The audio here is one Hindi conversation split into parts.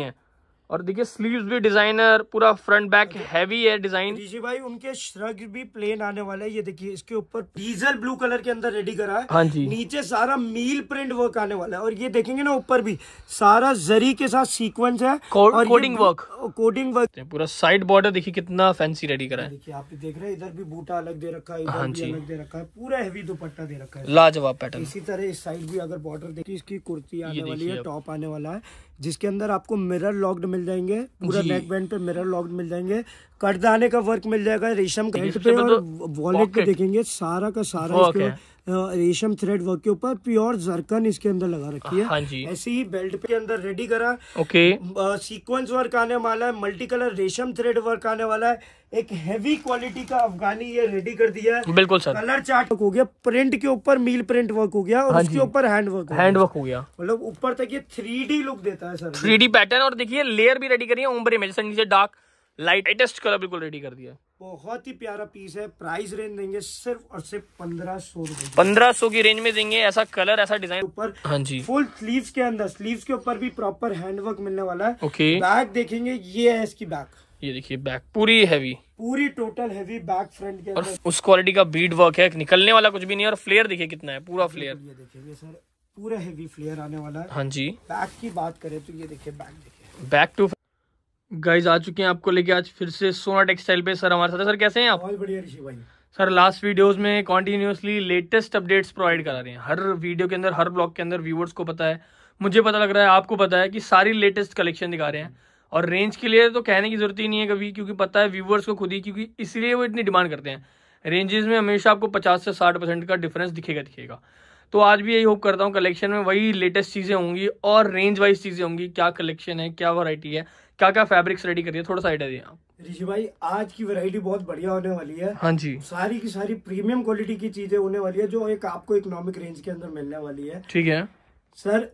है और देखिए स्लीव्स भी डिजाइनर पूरा फ्रंट बैक हैवी है डिजाइन जी भाई उनके श्रग भी प्लेन आने वाले है ये देखिए इसके ऊपर डीजल ब्लू कलर के अंदर रेडी करा है हाँ जी नीचे सारा मील प्रिंट वर्क आने वाला है और ये देखेंगे ना ऊपर भी सारा जरी के साथ सीक्वेंस है कोडिंग वर्क कोडिंग वर्क पूरा साइड बॉर्डर देखिए कितना फैंसी रेडी करा है देखिए आप देख रहे हैं इधर भी बूटा अलग दे रखा है हाँ जी अलग दे रखा है पूरा हैवी दुपट्टा दे रखा है लाजवाब पैटर्न इसी तरह इस साइड भी अगर बॉर्डर देखिए इसकी कुर्ती आने वाली है टॉप आने वाला है जिसके अंदर आपको मिरर लॉक्ड मिल जाएंगे पूरा नेक बैंड पे मिरर लॉक्ड मिल जाएंगे कटदाने का वर्क मिल जाएगा रेशम का पे तो और वॉलेट पे देखेंगे सारा का सारा रेशम थ्रेड वर्क के ऊपर प्योर जरकन इसके अंदर लगा रखी है हाँ जी ऐसे ही बेल्ट के अंदर रेडी करा ओके सीक्वेंस वर्क आने वाला है मल्टी कलर रेशम थ्रेड वर्क आने वाला है एक हेवी क्वालिटी का अफगानी ये रेडी कर दिया है बिल्कुल सर कलर चार्ट हो गया प्रिंट के ऊपर मील प्रिंट वर्क हो गया और हाँ उसके ऊपर हैंड वर्क हैंड वर्क हो गया मतलब ऊपर तक ये थ्री लुक देता है सर थ्री पैटर्न और देखिए लेयर भी रेडी करिए उम्र में जैसे नीचे डार्क लाइटेस्ट कलर बिल्कुल रेडी कर दिया बहुत ही प्यारा पीस है प्राइस रेंज देंगे सिर्फ और सिर्फ पंद्रह सौ रूपये पंद्रह सौ की रेंज में देंगे ऐसा कलर ऐसा डिजाइन ऊपर हाँ जी फुल स्लीव्स के अंदर स्लीव्स के ऊपर भी प्रॉपर हैंडवर्क मिलने वाला है ओके बैग देखेंगे ये है इसकी बैग ये देखिए बैक पूरी हैवी पूरी टोटल हैवी बैक फ्रंट के और उस क्वालिटी का बीड वर्क है निकलने वाला कुछ भी नहीं और फ्लेयर देखिए कितना है पूरा फ्लेयर ये देखिए सर पूरा हैवी फ्लेयर आने वाला है हाँ जी बैक की बात करें तो ये देखिए बैक देखिए बैक टू गाइज आ चुके हैं आपको लेके आज फिर से सोना टेक्सटाइल पे सर हमारे साथ सर कैसे हैं आप बहुत बढ़िया ऋषि भाई सर लास्ट वीडियोस में कॉन्टिन्यूसली लेटेस्ट अपडेट्स प्रोवाइड करा रहे हैं हर वीडियो के अंदर हर ब्लॉग के अंदर व्यूवर्स को पता है मुझे पता लग रहा है आपको पता है कि सारी लेटेस्ट कलेक्शन दिखा रहे हैं और रेंज के लिए तो कहने की जरूरत ही नहीं है कभी क्योंकि पता है व्यूवर्स को खुद ही क्योंकि इसलिए वो इतनी डिमांड करते हैं रेंजेस में हमेशा आपको पचास से साठ परसेंट का डिफरेंस दिखेगा दिखेगा तो आज भी यही होप करता हूँ कलेक्शन में वही लेटेस्ट चीज़ें होंगी और रेंज वाइज चीज़ें होंगी क्या कलेक्शन है क्या वरायटी है क्या क्या फैब्रिक्स रेडी करिए थोड़ा सा आइडिया दिया ऋषि भाई आज की वैरायटी बहुत बढ़िया होने वाली है हाँ जी सारी की सारी प्रीमियम क्वालिटी की चीजें होने वाली है जो एक आपको इकोनॉमिक रेंज के अंदर मिलने वाली है ठीक है सर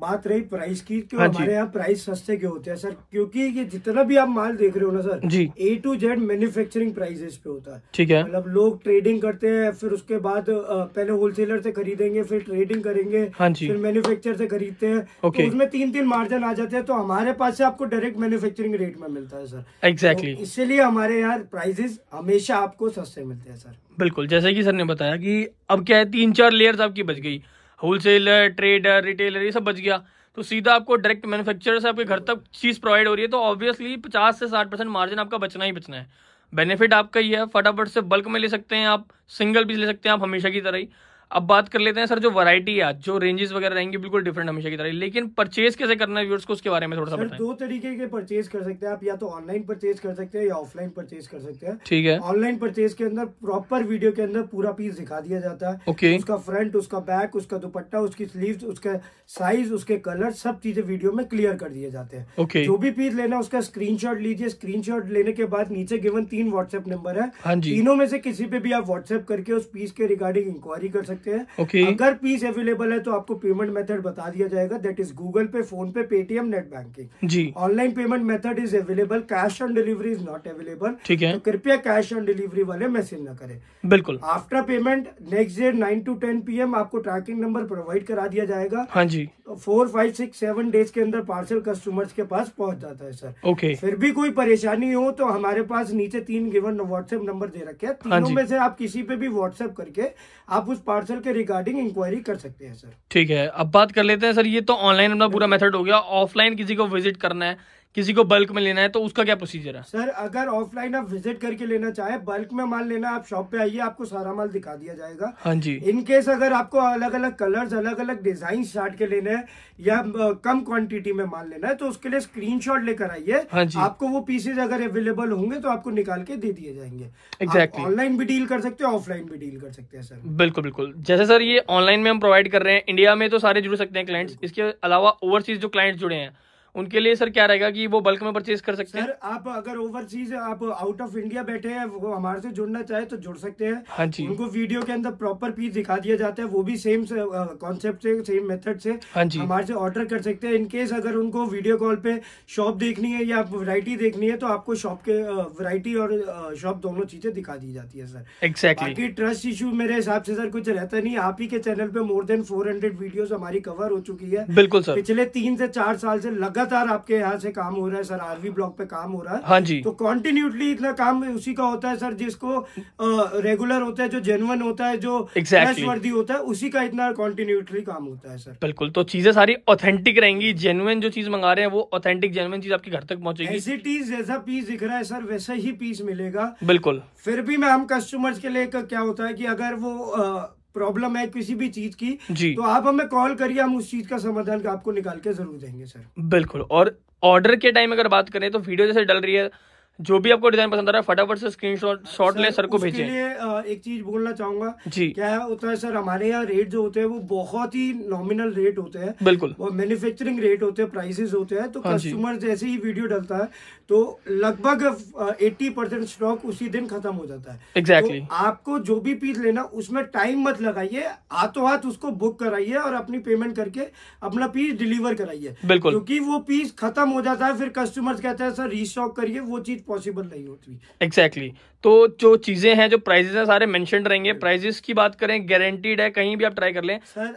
बात रही प्राइस की क्यों हाँ हमारे यहाँ प्राइस सस्ते क्यों होते हैं सर क्योंकि ये जितना भी आप माल देख रहे हो ना sir ji A to Z manufacturing prices पे होता है ठीक है मतलब लोग ट्रेडिंग करते हैं फिर उसके बाद पहले होलसेलर से खरीदेंगे फिर ट्रेडिंग करेंगे हाँ जी फिर मैन्युफैक्चर से खरीदते हैं तो उसमें तीन तीन मार्जिन आ जाते हैं तो हमारे पास से आपको डायरेक्ट मैन्युफैक्चरिंग रेट में मिलता है सर एग्जैक्टली तो इसीलिए हमारे यहाँ प्राइजेस हमेशा आपको सस्ते मिलते हैं सर बिल्कुल जैसे की सर ने बताया की अब क्या है तीन चार लेयर्स आपकी बच गई होलसेलर ट्रेडर रिटेलर ये सब बच गया तो सीधा आपको डायरेक्ट मैन्युफैक्चरर से आपके घर तक चीज़ प्रोवाइड हो रही है तो ऑब्वियसली पचास से साठ परसेंट मार्जिन आपका बचना ही बचना है बेनिफिट आपका ही है फटाफट से बल्क में ले सकते हैं आप सिंगल पीस ले सकते हैं आप हमेशा की तरह ही अब बात कर लेते हैं सर जो वैरायटी है जो रेंजेस वगैरह रहेंगे बिल्कुल डिफरेंट हमेशा की तरह लेकिन परचेज कैसे करना है व्यूअर्स को उसके बारे में थोड़ा सा बताएं दो तरीके के परचेज कर सकते हैं आप या तो ऑनलाइन परचेज कर सकते हैं या ऑफलाइन परचेज कर सकते हैं ठीक है ऑनलाइन परचेज के अंदर प्रॉपर वीडियो के अंदर पूरा पीस दिखा दिया जाता है ओके उसका फ्रंट उसका बैक उसका दुपट्टा उसकी स्लीव उसका साइज उसके कलर सब चीजें वीडियो में क्लियर कर दिए जाते हैं ओके जो भी पीस लेना उसका स्क्रीन लीजिए स्क्रीन लेने के बाद नीचे गिवन तीन व्हाट्सएप नंबर है हाँ तीनों में से किसी पे भी आप व्हाट्सएप करके उस पीस के रिगार्डिंग इंक्वायरी कर सकते सकते हैं okay. अगर पीस अवेलेबल है तो आपको पेमेंट मेथड बता दिया जाएगा that is Google pay phone pay Paytm net banking जी online payment method is available cash on delivery is not available ठीक है तो कृपया कैश ऑन डिलीवरी वाले मैसेज न करें बिल्कुल after payment next day nine to ten P आपको ट्रैकिंग नंबर प्रोवाइड करा दिया जाएगा हाँ जी four five six seven days के अंदर पार्सल कस्टमर्स के पास पहुंच जाता है सर ओके okay. फिर भी कोई परेशानी हो तो हमारे पास नीचे तीन गिवन व्हाट्सएप नंबर दे रखे हैं हाँ तीनों हाँ में से आप किसी पे भी व्हाट्सएप करके आप उस पार्सल कैंसिल के रिगार्डिंग इंक्वायरी कर सकते हैं सर ठीक है अब बात कर लेते हैं सर ये तो ऑनलाइन अपना पूरा मेथड हो गया ऑफलाइन किसी को विजिट करना है किसी को बल्क में लेना है तो उसका क्या प्रोसीजर है सर अगर ऑफलाइन आप विजिट करके लेना चाहे बल्क में माल लेना आप शॉप पे आइए आपको सारा माल दिखा दिया जाएगा हाँ जी इनकेस अगर आपको अलग अलग कलर्स अलग अलग डिजाइन चार्ट के लेने हैं या कम क्वांटिटी में माल लेना है तो उसके लिए स्क्रीन लेकर आइए हाँ जी आपको वो पीसेज अगर अवेलेबल होंगे तो आपको निकाल के दे दिए जाएंगे एक्जैक्टली ऑनलाइन भी डील कर सकते हैं ऑफलाइन भी डील कर सकते हैं सर बिल्कुल बिल्कुल जैसे सर ये ऑनलाइन में हम प्रोवाइड कर रहे हैं इंडिया में तो सारे जुड़ सकते हैं क्लाइंट्स इसके अलावा ओवरसीज जो क्लाइंट्स जुड़े हैं उनके लिए सर क्या रहेगा कि वो बल्क में परचेज कर सकते हैं सर आप अगर ओवरसीज आप आउट ऑफ इंडिया बैठे हैं वो हमारे से जुड़ना चाहे तो जुड़ सकते हैं हाँ जी उनको वीडियो के अंदर प्रॉपर पीस दिखा दिया जाता है वो भी सेम कॉन्सेप्ट से सेम मेथड से हाँ जी हमारे से ऑर्डर कर सकते हैं इनकेस अगर उनको वीडियो कॉल पे शॉप देखनी है या वरायटी देखनी है तो आपको शॉप के वरायटी और शॉप दोनों चीजें दिखा दी जाती है सर एक्सैक्ट बाकी ट्रस्ट इशू मेरे हिसाब से सर कुछ रहता नहीं आप ही के चैनल पे मोर देन फोर हंड्रेड हमारी कवर हो चुकी है बिल्कुल सर पिछले तीन से चार साल से लगा लगातार आपके यहाँ से काम हो रहा है सर आरवी ब्लॉक पे काम हो रहा है हाँ जी तो कॉन्टिन्यूटली इतना काम उसी का होता है सर जिसको रेगुलर होता है जो जेनुअन होता है जो exactly. वर्दी होता है उसी का इतना कॉन्टिन्यूटली काम होता है सर बिल्कुल तो चीजें सारी ऑथेंटिक रहेंगी जेनुअन जो चीज मंगा रहे हैं वो ऑथेंटिक जेनुअन चीज आपके घर तक पहुंचेगी ऐसी चीज जैसा पीस दिख रहा है सर वैसा ही पीस मिलेगा बिल्कुल फिर भी मैम कस्टमर्स के लिए क्या होता है कि अगर वो प्रॉब्लम है किसी भी चीज की जी तो आप हमें कॉल करिए हम उस चीज का समाधान आपको निकाल के जरूर देंगे सर बिल्कुल और ऑर्डर के टाइम अगर बात करें तो वीडियो जैसे डल रही है जो भी आपको डिजाइन पसंद आ रहा है फटाफट से स्क्रीन शॉट ले सर को भेजें एक चीज बोलना चाहूंगा जी क्या होता है सर हमारे यहाँ रेट जो होते हैं वो बहुत ही नॉमिनल रेट होते हैं बिल्कुल और मैन्युफैक्चरिंग रेट होते हैं प्राइसेस होते हैं तो कस्टमर हाँ जैसे ही वीडियो डलता है तो लगभग एट्टी परसेंट स्टॉक उसी दिन खत्म हो जाता है एग्जैक्टली exactly. तो आपको जो भी पीस लेना उसमें टाइम मत लगाइए हाथों हाथ उसको बुक कराइए और अपनी पेमेंट करके अपना पीस डिलीवर कराइए बिल्कुल क्योंकि वो पीस खत्म हो जाता है फिर कस्टमर कहते हैं सर रिस्टॉक करिए वो चीज चीज पॉसिबल नहीं होती एग्जैक्टली exactly. तो जो चीजें हैं जो प्राइजेस हैं सारे मेंशन रहेंगे प्राइजेस की बात करें गारंटीड है कहीं भी आप ट्राई कर लें सर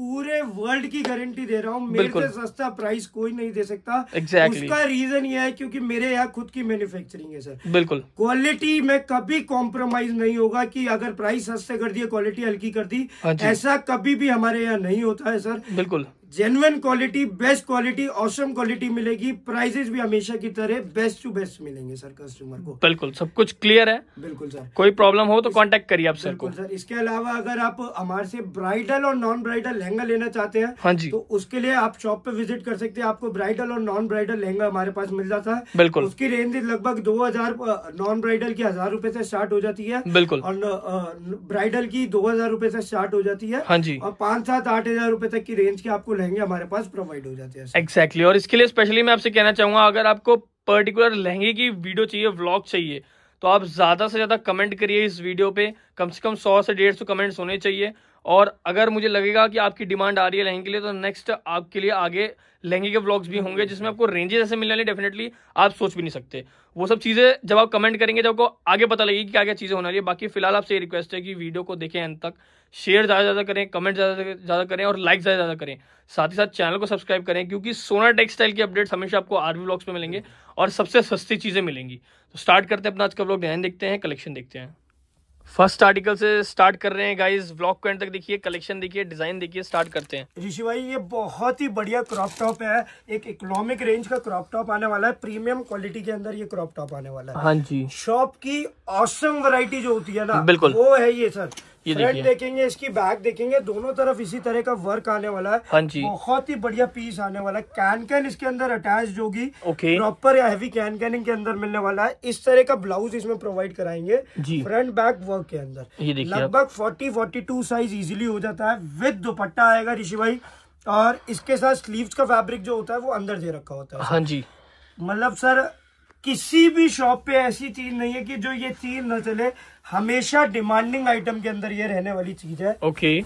पूरे वर्ल्ड की गारंटी दे रहा हूँ मेरे से सस्ता प्राइस कोई नहीं दे सकता exactly. उसका रीजन ये है क्योंकि मेरे यहाँ खुद की मैन्युफैक्चरिंग है सर बिल्कुल क्वालिटी में कभी कॉम्प्रोमाइज नहीं होगा कि अगर प्राइस सस्ते कर दिए क्वालिटी हल्की कर दी हाँ ऐसा कभी भी हमारे यहाँ नहीं होता है सर बिल्कुल genuine quality best quality awesome quality मिलेगी प्राइजेस भी हमेशा की तरह बेस्ट टू बेस्ट मिलेंगे सर कस्टमर को बिल्कुल सब कुछ क्लियर है बिल्कुल सर कोई प्रॉब्लम हो तो कॉन्टेक्ट करिए आप सर को सर इसके अलावा अगर आप हमारे से ब्राइडल और नॉन ब्राइडल लहंगा लेना चाहते हैं हाँ जी तो उसके लिए आप शॉप पे विजिट कर सकते हैं आपको ब्राइडल और नॉन ब्राइडल लहंगा हमारे पास मिल जाता है बिल्कुल उसकी रेंज लगभग दो नॉन ब्राइडल की हजार रूपए से स्टार्ट हो जाती है बिल्कुल और ब्राइडल की दो हजार रूपए से स्टार्ट हो जाती है हाँ जी और पाँच सात आठ हजार रूपए तक की रेंज की आपको रहेंगे हमारे पास प्रोवाइड हो जाते हैं एक्सैक्टली exactly. और इसके लिए स्पेशली मैं आपसे कहना चाहूंगा अगर आपको पर्टिकुलर लहंगे की वीडियो चाहिए व्लॉग चाहिए तो आप ज़्यादा से ज़्यादा कमेंट करिए इस वीडियो पे कम से कम सौ से डेढ़ सौ कमेंट्स होने चाहिए और अगर मुझे लगेगा कि आपकी डिमांड आ रही है लहंगे के लिए तो नेक्स्ट आपके लिए आगे लहंगे के ब्लॉग्स भी होंगे जिसमें आपको रेंजेस ऐसे मिलने वाली डेफिनेटली आप सोच भी नहीं सकते वो सब चीज़ें जब आप कमेंट करेंगे जब आपको आगे पता लगेगी कि क्या क्या चीज़ें होने वाली है बाकी फिलहाल आपसे रिक्वेस्ट है कि वीडियो को देखें अंत तक शेयर ज़्यादा ज़्यादा करें कमेंट ज़्यादा ज़्यादा करें और लाइक ज़्यादा ज़्यादा करें साथ ही साथ चैनल को सब्सक्राइब करें क्योंकि सोना टेक्सटाइल की अपडेट्स हमेशा आपको आरवी ब्लॉग्स में मिलेंगे और सबसे सस्ती चीज़ें मिलेंगी तो स्टार्ट करते हैं अपना आज का ब्लॉग ध्यान देखते हैं कलेक्शन देखते हैं फर्स्ट आर्टिकल से स्टार्ट कर रहे हैं गाइस ब्लॉक को एंड तक देखिए कलेक्शन देखिए डिजाइन देखिए स्टार्ट करते हैं ऋषि भाई ये बहुत ही बढ़िया क्रॉप टॉप है एक इकोनॉमिक रेंज का क्रॉप टॉप आने वाला है प्रीमियम क्वालिटी के अंदर ये क्रॉप टॉप आने वाला है हाँ जी शॉप की औसम वरायटी जो होती है ना बिल्कुल वो है ये सर ये फ्रंट देखेंगे इसकी बैक देखेंगे दोनों तरफ इसी तरह का वर्क आने वाला है हाँ जी बहुत ही बढ़िया पीस आने वाला है कैन कैन इसके अंदर अटैच होगी ओके प्रॉपर या हैवी कैन कैनिंग के अंदर मिलने वाला है इस तरह का ब्लाउज इसमें प्रोवाइड कराएंगे फ्रंट बैक वर्क के अंदर लगभग forty forty two size easily हो जाता है विद दुपट्टा आएगा ऋषि भाई और इसके साथ स्लीव का फेब्रिक जो होता है वो अंदर दे रखा होता है हाँ जी मतलब सर किसी भी शॉप पे ऐसी चीज नहीं है कि जो ये चीज न चले हमेशा डिमांडिंग आइटम के अंदर ये रहने वाली चीज है ओके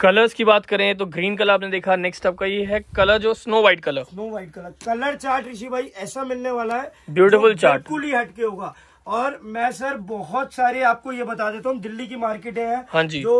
कलर्स की बात करें तो ग्रीन कलर आपने देखा नेक्स्ट आपका ये है कलर जो snow white colour snow white colour colour chart Rishi भाई ऐसा मिलने वाला है ब्यूटीफुल चार्ट बिल्कुल ही हटके होगा और मैं सर बहुत सारे आपको ये बता देता हूँ दिल्ली की मार्केटें हैं हाँ जी जो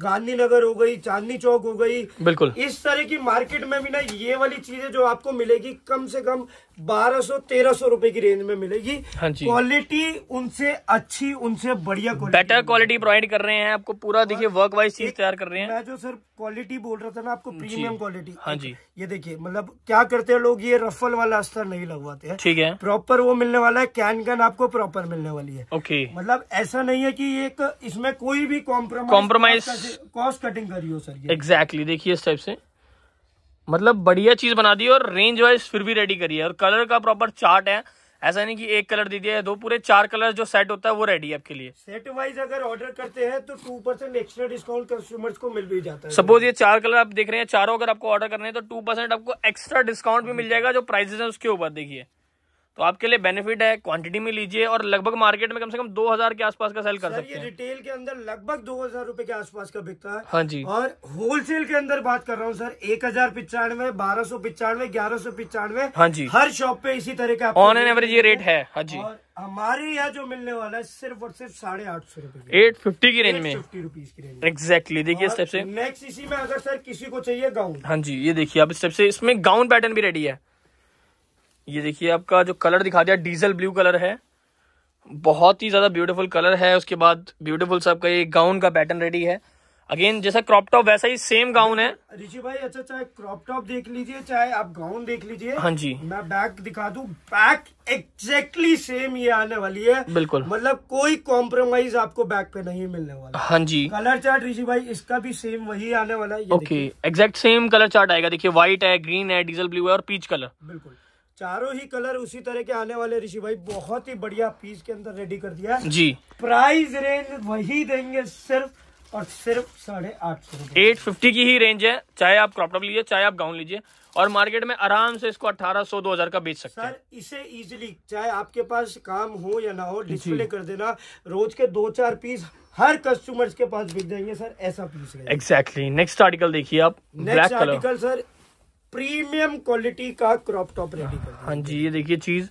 गांधी नगर हो गई चांदनी चौक हो गई बिल्कुल इस तरह की मार्केट में भी ना ये वाली चीजें जो आपको मिलेगी कम से कम 1200 1300 रुपए की रेंज में मिलेगी हाँ जी क्वालिटी उनसे अच्छी उनसे बढ़िया बेटर क्वालिटी प्रोवाइड कर रहे हैं आपको पूरा देखिए वर्क वाइज चीज तैयार कर रहे हैं मैं जो सर क्वालिटी बोल रहा था ना आपको प्रीमियम क्वालिटी हाँ जी ये देखिए मतलब क्या करते हैं लोग ये रफल वाला स्तर नहीं लगवाते हैं ठीक है प्रॉपर वो मिलने वाला है कैन कैन आपको प्रॉपर मिलने वाली है ओके मतलब ऐसा नहीं है की एक इसमें कोई भी कॉम्प्रोमाइज कॉम्प्रोमाइज कॉस्ट कटिंग करी हो सर एग्जैक्टली देखिए इस टाइप से मतलब बढ़िया चीज बना दी और रेंज वाइज फिर भी रेडी करी है और कलर का प्रॉपर चार्ट है ऐसा नहीं कि एक कलर दे दिया है दो पूरे चार कलर जो सेट होता है वो रेडी है आपके लिए सेट वाइज अगर ऑर्डर करते हैं तो two percent extra discount customers को मिल भी जाता है सपोज ये चार कलर आप देख रहे हैं चारों अगर आपको ऑर्डर करने हैं तो टू परसेंट आपको एक्स्ट्रा डिस्काउंट भी मिल जाएगा जो प्राइसेस है उसके ऊपर देखिए तो आपके लिए बेनिफिट है क्वांटिटी में लीजिए और लगभग मार्केट में कम से कम 2000 के आसपास का सेल कर सकते हैं रिटेल के अंदर लगभग 2000 रुपए के आसपास का बिकता है हाँ जी और होलसेल के अंदर बात कर रहा हूँ सर एक हजार पिचानवे बारह सौ पिचानवे ग्यारह सौ पिचानवे हाँ जी हर शॉप पे इसी तरह का ऑन एन एवरेज ये रेट है हाँ जी हमारे यहाँ जो मिलने वाला है सिर्फ और सिर्फ साढ़े आठ सौ रूपये एट फिफ्टी की रेंज में फिफ्टी रुपीज की रेंज देखिए स्टेप से नेक्स्ट इसी में अगर सर किसी को चाहिए गाउन हाँ जी ये देखिए आप स्टेप से इसमें गाउन पैटर्न भी रेडी है ये देखिए आपका जो कलर दिखा दिया डीजल ब्लू कलर है बहुत ही ज़्यादा ब्यूटीफुल कलर है उसके बाद ब्यूटीफुल सा आपका ये गाउन का पैटर्न रेडी है अगेन जैसा क्रॉप टॉप वैसा ही सेम गाउन है ऋषि भाई अच्छा चाहे क्रॉप टॉप देख लीजिए चाहे आप गाउन देख लीजिए हाँ जी मैं बैक दिखा दू बैक एग्जैक्टली सेम ये आने वाली है बिल्कुल मतलब कोई कॉम्प्रोमाइज आपको बैक पे नहीं मिलने वाला हाँ जी कलर चार्ट ऋषि भाई इसका भी सेम वही आने वाला है okay exact same colour chart आएगा देखिये व्हाइट है ग्रीन है डीजल ब्लू है और पीच कलर बिल्कुल चारों ही कलर उसी तरह के आने वाले ऋषि भाई बहुत ही बढ़िया पीस के अंदर रेडी कर दिया जी प्राइस रेंज वही देंगे सिर्फ और सिर्फ साढ़े आठ सौ एट फिफ्टी की ही रेंज है चाहे आप क्रॉपटॉप लीजिए चाहे आप गाउन लीजिए और मार्केट में आराम से इसको अठारह सौ दो हजार का बेच सकते हैं इसे इजीली चाहे आपके पास काम हो या ना हो डिस्प्ले कर देना रोज के दो चार पीस हर कस्टमर्स के पास बिक जाएंगे सर ऐसा पीस एग्जैक्टली नेक्स्ट आर्टिकल देखिए आप next article sir premium quality का क्रॉप टॉप रेडी कर हाँ जी ये देखिए चीज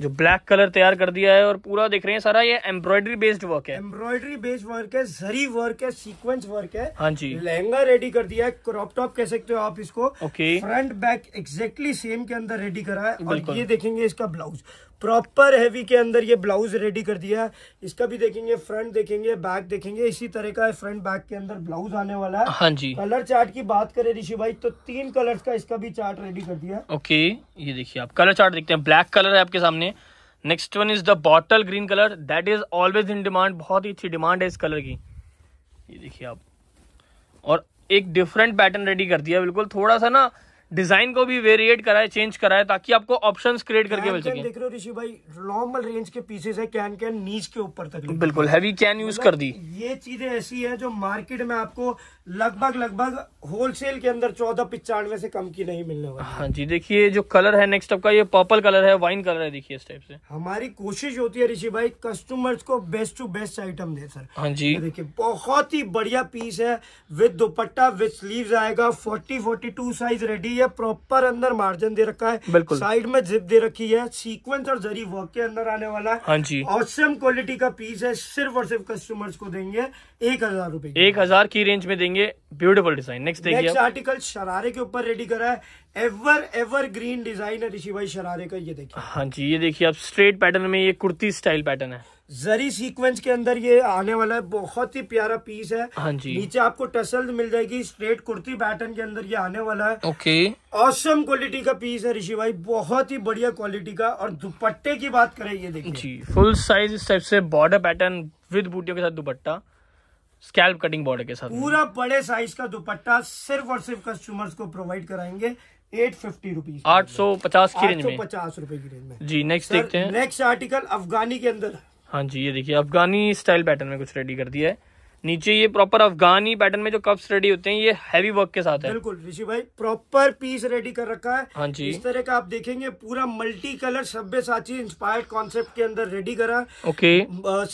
जो ब्लैक कलर तैयार कर दिया है और पूरा देख रहे हैं सारा ये एम्ब्रॉयडरी बेस्ड वर्क है एम्ब्रॉयडरी बेस्ड वर्क है जरी वर्क है सीक्वेंस वर्क है हाँ जी लहंगा रेडी कर दिया है क्रॉप टॉप कह सकते हो आप इसको okay front back exactly same के अंदर रेडी करा है और ये देखेंगे इसका ब्लाउज प्रॉपर हैवी के अंदर ये ब्लाउज रेडी कर दिया है इसका भी देखेंगे फ्रंट देखेंगे बैक देखेंगे इसी तरह का फ्रंट बैक के अंदर ब्लाउज आने वाला है हाँ जी कलर चार्ट की बात करें ऋषि भाई तो तीन कलर्स का इसका भी चार्ट रेडी कर दिया ओके ये देखिए आप कलर चार्ट देखते हैं ब्लैक कलर है आपके सामने next one is the bottle green colour that is always in demand बहुत ही अच्छी डिमांड है इस कलर की ये देखिए आप और एक डिफरेंट पैटर्न रेडी कर दिया बिल्कुल थोड़ा सा ना डिजाइन को भी वेरिएट कराए चेंज कराए ताकि आपको ऑप्शन क्रिएट करके मिल सके देख रहे हो ऋषि भाई नॉर्मल रेंज के पीसेस है कैन कैन नीच के ऊपर तक बिल्कुल हैवी कैन यूज कर दी ये चीजें ऐसी है जो मार्केट में आपको लगभग लगभग होलसेल के अंदर चौदह पिचानवे से कम की नहीं मिलने वाली हाँ जी देखिए जो कलर है नेक्स्ट का ये पर्पल कलर है वाइन कलर है देखिए इस टाइप से हमारी कोशिश होती है ऋषि भाई कस्टमर्स को बेस्ट टू बेस्ट आइटम दे सर हाँ जी देखिए बहुत ही बढ़िया पीस है विद दुपट्टा विद स्लीव आएगा forty forty two size ready है प्रॉपर अंदर मार्जिन दे रखा है बिल्कुल साइड में जिप दे रखी है सीक्वेंस और जरी वर्क के अंदर आने वाला है हाँ जी ऑसम क्वालिटी का पीस है सिर्फ और सिर्फ कस्टमर्स को देंगे एक हजार रूपए एक हजार की रेंज में देंगे देंगे ब्यूटीफुल डिजाइन नेक्स्ट देखिए नेक्स्ट आर्टिकल शरारे के ऊपर रेडी करा है एवर एवर ग्रीन डिजाइन है ऋषि भाई शरारे का ये देखिए हाँ जी ये देखिए आप स्ट्रेट पैटर्न में ये कुर्ती स्टाइल पैटर्न है जरी सीक्वेंस के अंदर ये आने वाला है बहुत ही प्यारा पीस है हाँ जी नीचे आपको टसल मिल जाएगी स्ट्रेट कुर्ती पैटर्न के अंदर ये आने वाला है ओके ऑसम क्वालिटी का पीस है ऋषि भाई बहुत ही बढ़िया क्वालिटी का और दुपट्टे की बात करें ये देखिए जी फुल साइज इस टाइप से बॉर्डर पैटर्न विद बूटियों के साथ दुपट्टा स्कैल्प कटिंग बॉर्डर के साथ पूरा बड़े साइज का दुपट्टा सिर्फ और सिर्फ कस्टमर्स को प्रोवाइड कराएंगे एट फिफ्टी रुपीज आठ सौ पचास की रेंज में पचास रुपए की रेंज में जी नेक्स्ट देखते हैं नेक्स्ट आर्टिकल अफगानी के अंदर हाँ जी ये देखिए अफगानी स्टाइल पैटर्न में कुछ रेडी कर दिया है नीचे ये प्रॉपर अफगानी पैटर्न में जो कप्स रेडी होते हैं ये हैवी वर्क के साथ है बिल्कुल ऋषि भाई प्रॉपर पीस रेडी कर रखा है हाँ जी इस तरह का आप देखेंगे पूरा मल्टी कलर सभ्य साची इंस्पायर्ड कॉन्सेप्ट के अंदर रेडी करा ओके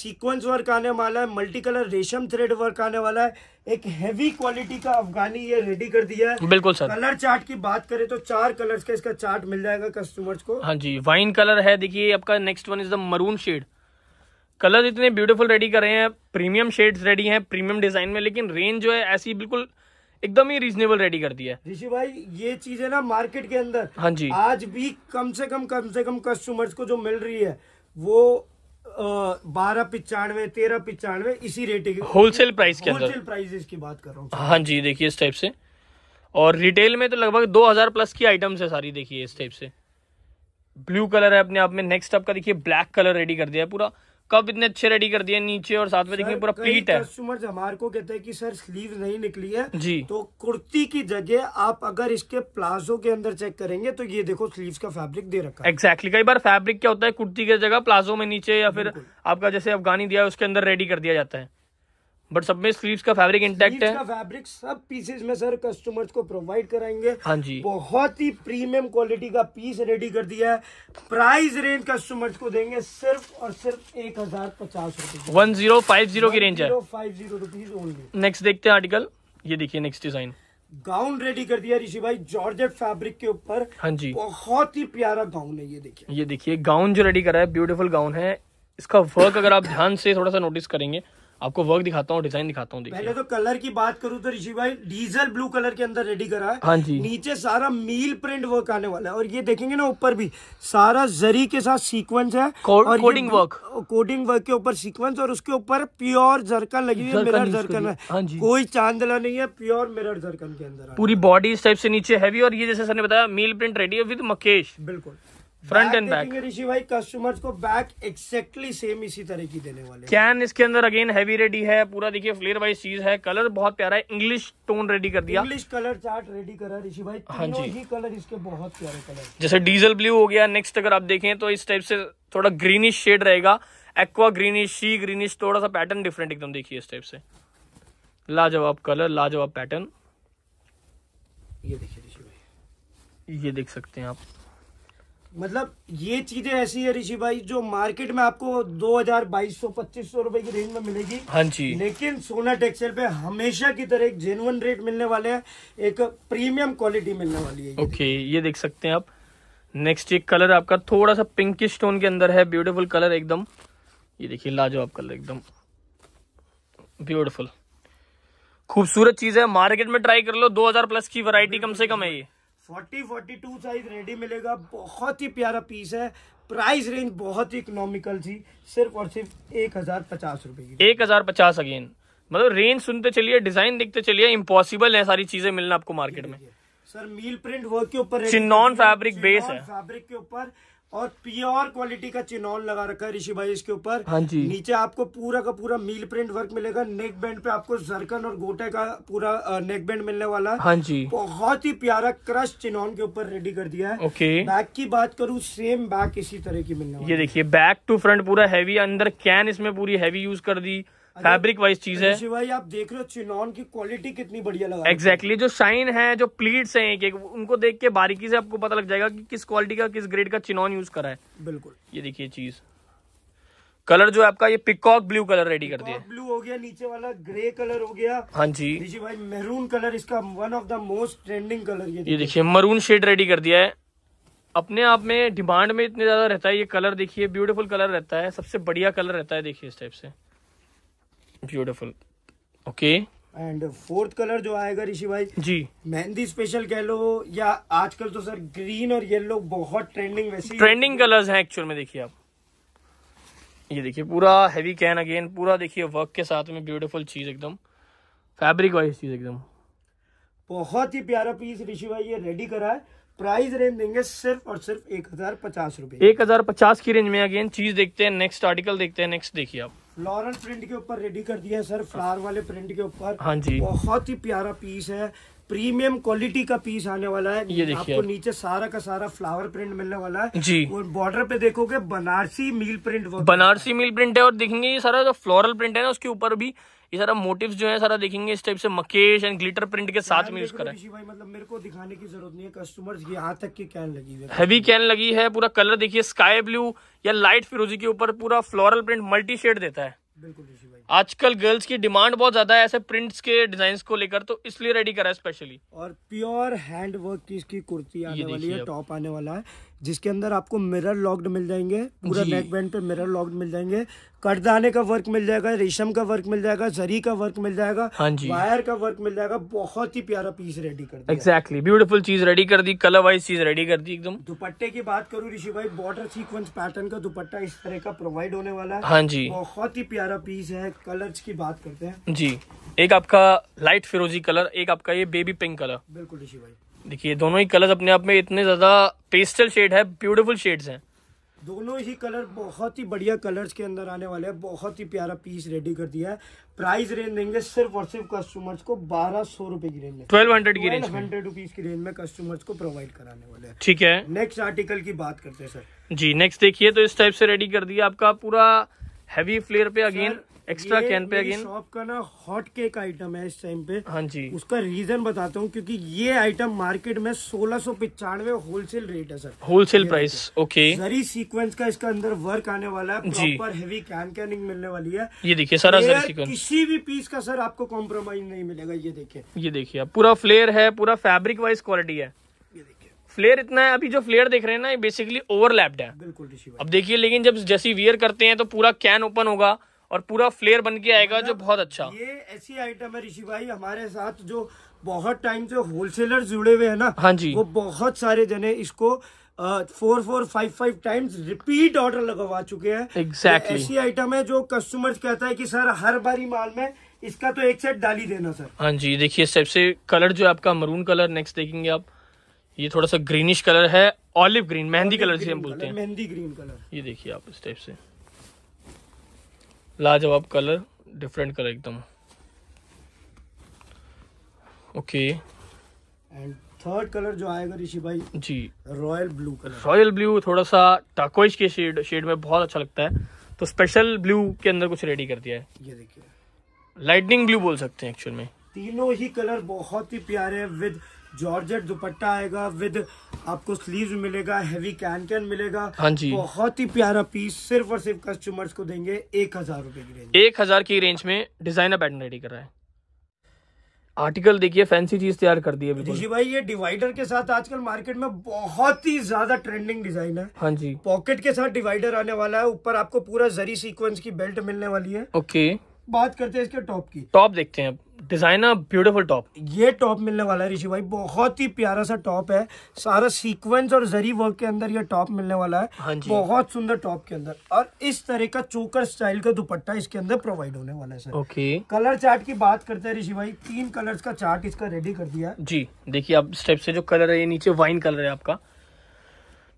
सीक्वेंस वर्क आने वाला है मल्टी कलर रेशम थ्रेड वर्क आने वाला है एक हैवी क्वालिटी का अफगानी ये रेडी कर दिया है बिल्कुल सर कलर चार्ट की बात करें तो चार कलर्स का इसका चार्ट मिल जाएगा कस्टमर्स को हाँ जी वाइन कलर है देखिए आपका next one is the maroon shade colour इतने ब्यूटीफुल रेडी कर रहे हैं प्रीमियम शेड्स रेडी हैं प्रीमियम डिजाइन में लेकिन रेंज जो है ऐसी बिल्कुल एकदम ही रीजनेबल रेडी कर दिया है ऋषि भाई ये चीज है ना मार्केट के अंदर हाँ जी आज भी कम से कम कम से कम कस्टमर्स को जो मिल रही है वो बारह पिचानवे तेरह पिचानवे इसी रेट की होलसेल प्राइस के होलसेल प्राइस की बात कर रहा हूँ हाँ जी देखिए इस टाइप से और रिटेल में तो लगभग दो हजार प्लस की आइटम्स है सारी देखिए इस टाइप से ब्लू कलर है अपने आप में नेक्स्ट आपका देखिए ब्लैक कलर रेडी कर दिया है पूरा कब इतने अच्छे रेडी कर दिए नीचे और साथ में देखिए पूरा प्लीट है कस्टमर हमारे को कहते हैं कि सर स्लीव नहीं निकली है जी तो कुर्ती की जगह आप अगर इसके प्लाजो के अंदर चेक करेंगे तो ये देखो स्लीव का फैब्रिक दे रखा है एक्जैक्टली कई बार फैब्रिक क्या होता है कुर्ती की जगह प्लाजो में नीचे या फिर आपका जैसे अफगानी दिया है उसके अंदर रेडी कर दिया जाता है बट सब में स्लीव्स का फैब्रिक इंटैक्ट है फैब्रिक सब पीसेज में सर कस्टमर्स को प्रोवाइड कराएंगे हाँ जी बहुत ही प्रीमियम क्वालिटी का पीस रेडी कर दिया है प्राइस रेंज कस्टमर्स को देंगे सिर्फ और सिर्फ एक हजार पचास रूपए वन जीरो फाइव जीरो की रेंज है नेक्स्ट देखते हैं आर्टिकल ये देखिए नेक्स्ट डिजाइन गाउन रेडी कर दिया ऋषि भाई जॉर्जेट फैब्रिक के ऊपर हाँ जी बहुत ही प्यारा गाउन है ये देखिए ये देखिए गाउन जो रेडी करा है ब्यूटीफुल गाउन है इसका वर्क अगर आप ध्यान से थोड़ा सा नोटिस करेंगे आपको वर्क दिखाता हूँ डिजाइन दिखाता हूँ पहले तो कलर की बात करूँ तो ऋषि भाई डीजल ब्लू कलर के अंदर रेडी करा है हाँ जी नीचे सारा मील प्रिंट वर्क आने वाला है और ये देखेंगे ना ऊपर भी सारा जरी के साथ सीक्वेंस है और कोडिंग वर्क कोडिंग वर्क के ऊपर सीक्वेंस और उसके ऊपर प्योर जरकन लगी हुई मिरर जरकन है हाँ कोई चांदला नहीं है प्योर मिरर जरकन के अंदर पूरी बॉडी इस टाइप से नीचे हैवी और ये जैसे सर ने बताया मील प्रिंट रेडी है विद मकेश बिल्कुल फ्रंट एंड बैक ऋषि भाई कस्टमर्स को बैक एक्सैक्टली सेम इसी तरह की देने वाले कैन इसके अंदर अगेन हैवी रेडी है पूरा देखिए फ्लेयर वाइज चीज है कलर बहुत प्यारा है इंग्लिश टोन रेडी कर दिया इंग्लिश कलर चार्ट रेडी करा ऋषि भाई हाँ जी ही कलर इसके बहुत प्यारे कलर जैसे डीजल ब्लू हो गया नेक्स्ट अगर आप देखें तो इस टाइप से थोड़ा ग्रीनिश शेड रहेगा एक्वा ग्रीनिश शी ग्रीनिश थोड़ा सा पैटर्न डिफरेंट एकदम देखिए इस टाइप से लाजवाब कलर लाजवाब पैटर्न ये देखिए ऋषि भाई ये देख सकते हैं आप मतलब ये चीजें ऐसी है ऋषि भाई जो मार्केट में आपको दो हजार बाईस सौ पच्चीस सौ रुपए की रेंज में मिलेगी हाँ जी लेकिन सोना टेक्सटाइल पे हमेशा की तरह एक जेनुअन रेट मिलने वाले हैं एक प्रीमियम क्वालिटी मिलने वाली है ओके ये देख सकते हैं आप नेक्स्ट एक कलर आपका थोड़ा सा पिंकिश स्टोन के अंदर है ब्यूटिफुल कलर एकदम ये देखिए लाजवाब कलर एकदम ब्यूटिफुल खूबसूरत चीज है मार्केट में ट्राई कर लो दो प्लस की वरायटी कम से कम है ये forty forty two size ready मिलेगा बहुत ही प्यारा पीस है प्राइस रेंज बहुत ही इकोनॉमिकल थी सिर्फ और सिर्फ एक हजार पचास रुपए की एक हजार पचास अगेन मतलब रेंज सुनते चलिए डिजाइन देखते चलिए इम्पॉसिबल है सारी चीजें मिलना आपको मार्केट में सर मील प्रिंट वर्क के ऊपर चिन्नॉन फैब्रिक बेस है फैब्रिक के ऊपर और प्योर क्वालिटी का चिनौन लगा रखा है ऋषि भाई इसके ऊपर हाँ जी नीचे आपको पूरा का पूरा मील प्रिंट वर्क मिलेगा नेक बैंड पे आपको जरकन और गोटे का पूरा नेक बैंड मिलने वाला है हाँ जी बहुत ही प्यारा क्रश चिनॉन के ऊपर रेडी कर दिया है ओके बैक की बात करूँ सेम बैक इसी तरह की मिलने ये देखिए बैक टू फ्रंट पूरा हैवी अंदर कैन इसमें पूरी हैवी यूज कर दी फैब्रिक वाइज चीज है भाई आप देख रहे हो चिनॉन की क्वालिटी कितनी बढ़िया लगा एग्जैक्टली exactly, जो शाइन है जो प्लीट्स हैं एक एक उनको देख के बारीकी से आपको पता लग जाएगा कि किस क्वालिटी का किस ग्रेड का चिनॉन यूज करा है बिल्कुल ये देखिए चीज कलर जो आपका ये पिकॉक ब्लू कलर रेडी कर दिया ब्लू हो गया नीचे वाला ग्रे कलर हो गया हाँ जी जी भाई मेहरून कलर इसका one of the most trending colour ये देखिए मरून शेड रेडी कर दिया है अपने आप में डिमांड में इतने ज्यादा रहता है ये कलर देखिए ब्यूटीफुल कलर रहता है सबसे बढ़िया कलर रहता है देखिए इस टाइप से beautiful okay and fourth colour जो आएगा ऋषि भाई जी मेहंदी स्पेशल कह लो या आजकल तो सर ग्रीन और येलो बहुत ट्रेंडिंग वैसे ट्रेंडिंग कलर्स हैं एक्चुअल में देखिए आप ये देखिए पूरा हैवी कैन अगेन पूरा देखिए वर्क के साथ में ब्यूटीफुल चीज़ एकदम फैब्रिक वाइज चीज़ एकदम बहुत ही प्यारा पीस ऋषि भाई ये रेडी करा है प्राइस रेंज देंगे सिर्फ और सिर्फ एक हजार पचास रुपए एक हजार पचास की रेंज में अगेन चीज देखते हैं नेक्स्ट आर्टिकल देखते हैं नेक्स्ट देखिए आप फ्लोरल प्रिंट के ऊपर रेडी कर दिया है सर फ्लावर वाले प्रिंट के ऊपर हाँ जी बहुत ही प्यारा पीस है प्रीमियम क्वालिटी का पीस आने वाला है ये आपको नीचे सारा का सारा फ्लावर प्रिंट मिलने वाला है जी और बॉर्डर पे देखोगे Banarasi mill print Banarasi mill print है और देखेंगे ये सारा जो फ्लोरल प्रिंट है ना उसके ऊपर भी ये सारा मोटिव जो है सारा देखेंगे इस टाइप से मकेश एंड ग्लिटर प्रिंट के साथ में यूज करें मतलब मेरे को दिखाने की जरूरत नहीं है कस्टमर्स यहाँ तक की कैन लगी है हैवी कैन लगी है पूरा कलर देखिए स्काई ब्लू या लाइट फिरोजी के ऊपर पूरा फ्लोरल प्रिंट मल्टी शेड देता है बिल्कुल आजकल गर्ल्स की डिमांड बहुत ज्यादा है ऐसे प्रिंट्स के डिजाइन को लेकर तो इसलिए रेडी करा है स्पेशली और प्योर हैंड वर्क की इसकी कुर्ती आने वाली है टॉप आने वाला है जिसके अंदर आपको मिरर लॉक्ड मिल जाएंगे पूरा नेक बैंड पे मिरर लॉक्ड मिल जाएंगे कटदाने का वर्क मिल जाएगा रेशम का वर्क मिल जाएगा जरी का वर्क मिल जाएगा वायर हाँ का वर्क मिल जाएगा बहुत ही प्यारा पीस रेडी कर दिया एग्जैक्टली ब्यूटीफुल चीज रेडी कर दी कलर वाइज चीज रेडी कर दी एकदम दुपट्टे की बात करूँ ऋषि भाई बॉर्डर सीक्वेंस पैटर्न का दुपट्टा इस तरह का प्रोवाइड होने वाला है हाँ जी बहुत ही प्यारा पीस है कलर की बात करते हैं जी एक आपका लाइट फिरोजी कलर एक आपका ये बेबी पिंक कलर बिल्कुल ऋषि भाई देखिए दोनों ही कलर अपने आप में इतने ज्यादा पेस्टल शेड है ब्यूटीफुल शेड्स हैं दोनों ही कलर बहुत ही बढ़िया कलर्स के अंदर आने वाले हैं बहुत ही प्यारा पीस रेडी कर दिया है प्राइस रेंज देंगे सिर्फ और सिर्फ कस्टमर्स को बारह सौ रुपए की रेंज में ट्वेल्व हंड्रेड की रेंज हंड्रेड रुपीज की रेंज में कस्टमर्स को प्रोवाइड कराने वाले हैं ठीक है नेक्स्ट आर्टिकल की बात करते हैं सर जी नेक्स्ट देखिए तो इस टाइप से रेडी कर दिया आपका पूरा हैवी फ्लेयर पे अगेन एक्स्ट्रा कैन पे अगेन शॉप का ना हॉट केक आइटम है इस टाइम पे हाँ जी उसका रीजन बताता हूँ क्योंकि ये आइटम मार्केट में सोलह सौ पिचानवे होलसेल रेट है sir wholesale price okay zari sequence का इसका अंदर वर्क आने वाला है प्रॉपर हेवी कैन कैनिंग मिलने वाली है ये देखिए सर किसी भी पीस का सर आपको कॉम्प्रोमाइज नहीं मिलेगा ये देखिए ये देखिए पूरा फ्लेयर है पूरा फेब्रिक वाइज क्वालिटी है फ्लेयर इतना है अभी जो फ्लेयर देख रहे हैं ना ये बेसिकली ओवरलैप्ड है बिल्कुल अब देखिए लेकिन जब जैसी वियर करते हैं तो पूरा कैन ओपन होगा और पूरा फ्लेयर बन के आएगा जो मतलब बहुत अच्छा ये ऐसी आइटम है ऋषि भाई हमारे साथ जो बहुत टाइम से होलसेलर जुड़े हुए है ना हाँ जी वो बहुत सारे जने इसको four four five five times repeat order लगवा चुके हैं एग्जैक्टली ऐसी आइटम है जो कस्टमर्स कहता है कि सर हर बारी माल में इसका तो एक सेट डाली देना सर हाँ जी देखिए सबसे कलर जो आपका मरून कलर नेक्स्ट देखेंगे आप ये थोड़ा सा ग्रीनिश कलर है ऑलिव ग्रीन मेहंदी कलर से हम बोलते हैं मेहंदी ग्रीन कलर ये देखिए आप इस टाइप से लाजवाब कलर डिफरेंट कलर एकदम ओके एंड थर्ड कलर जो आएगा ऋषि भाई ji royal blue colour royal blue थोड़ा सा टाकोइ के शेड शेड में बहुत अच्छा लगता है तो स्पेशल ब्लू के अंदर कुछ रेडी कर दिया है ये देखिए लाइटनिंग ब्लू बोल सकते हैं एक्चुअल में तीनों ही कलर बहुत ही प्यारे हैं विद जॉर्जेट दुपट्टा आएगा विद आपको स्लीव्स मिलेगा हैवी कैन कैन मिलेगा हाँ जी बहुत ही प्यारा पीस सिर्फ और सिर्फ कस्टमर्स को देंगे एक हजार रूपए की रेंज एक हजार की रेंज में डिजाइनर पैटर्न रेडी कर रहा है आर्टिकल देखिए फैंसी चीज तैयार कर दी है जी भाई ये डिवाइडर के साथ आजकल मार्केट में बहुत ही ज्यादा ट्रेंडिंग डिजाइन है हाँ जी पॉकेट के साथ डिवाइडर आने वाला है ऊपर आपको पूरा जरी सीक्वेंस की बेल्ट मिलने वाली है ओके बात करते हैं इसके टॉप की टॉप देखते हैं डिजाइनर ब्यूटीफुल टॉप ये टॉप मिलने वाला है ऋषि भाई बहुत ही प्यारा सा टॉप है सारा सीक्वेंस और जरी वर्क के अंदर ये टॉप मिलने वाला है हाँ जी। बहुत सुंदर टॉप के अंदर और इस तरह का चोकर स्टाइल का दुपट्टा इसके अंदर प्रोवाइड होने वाला है सर ओके कलर चार्ट की बात करते हैं ऋषि भाई तीन कलर का चार्ट इसका रेडी कर दिया जी देखिये आप स्टेप से जो कलर है ये नीचे वाइन कलर है आपका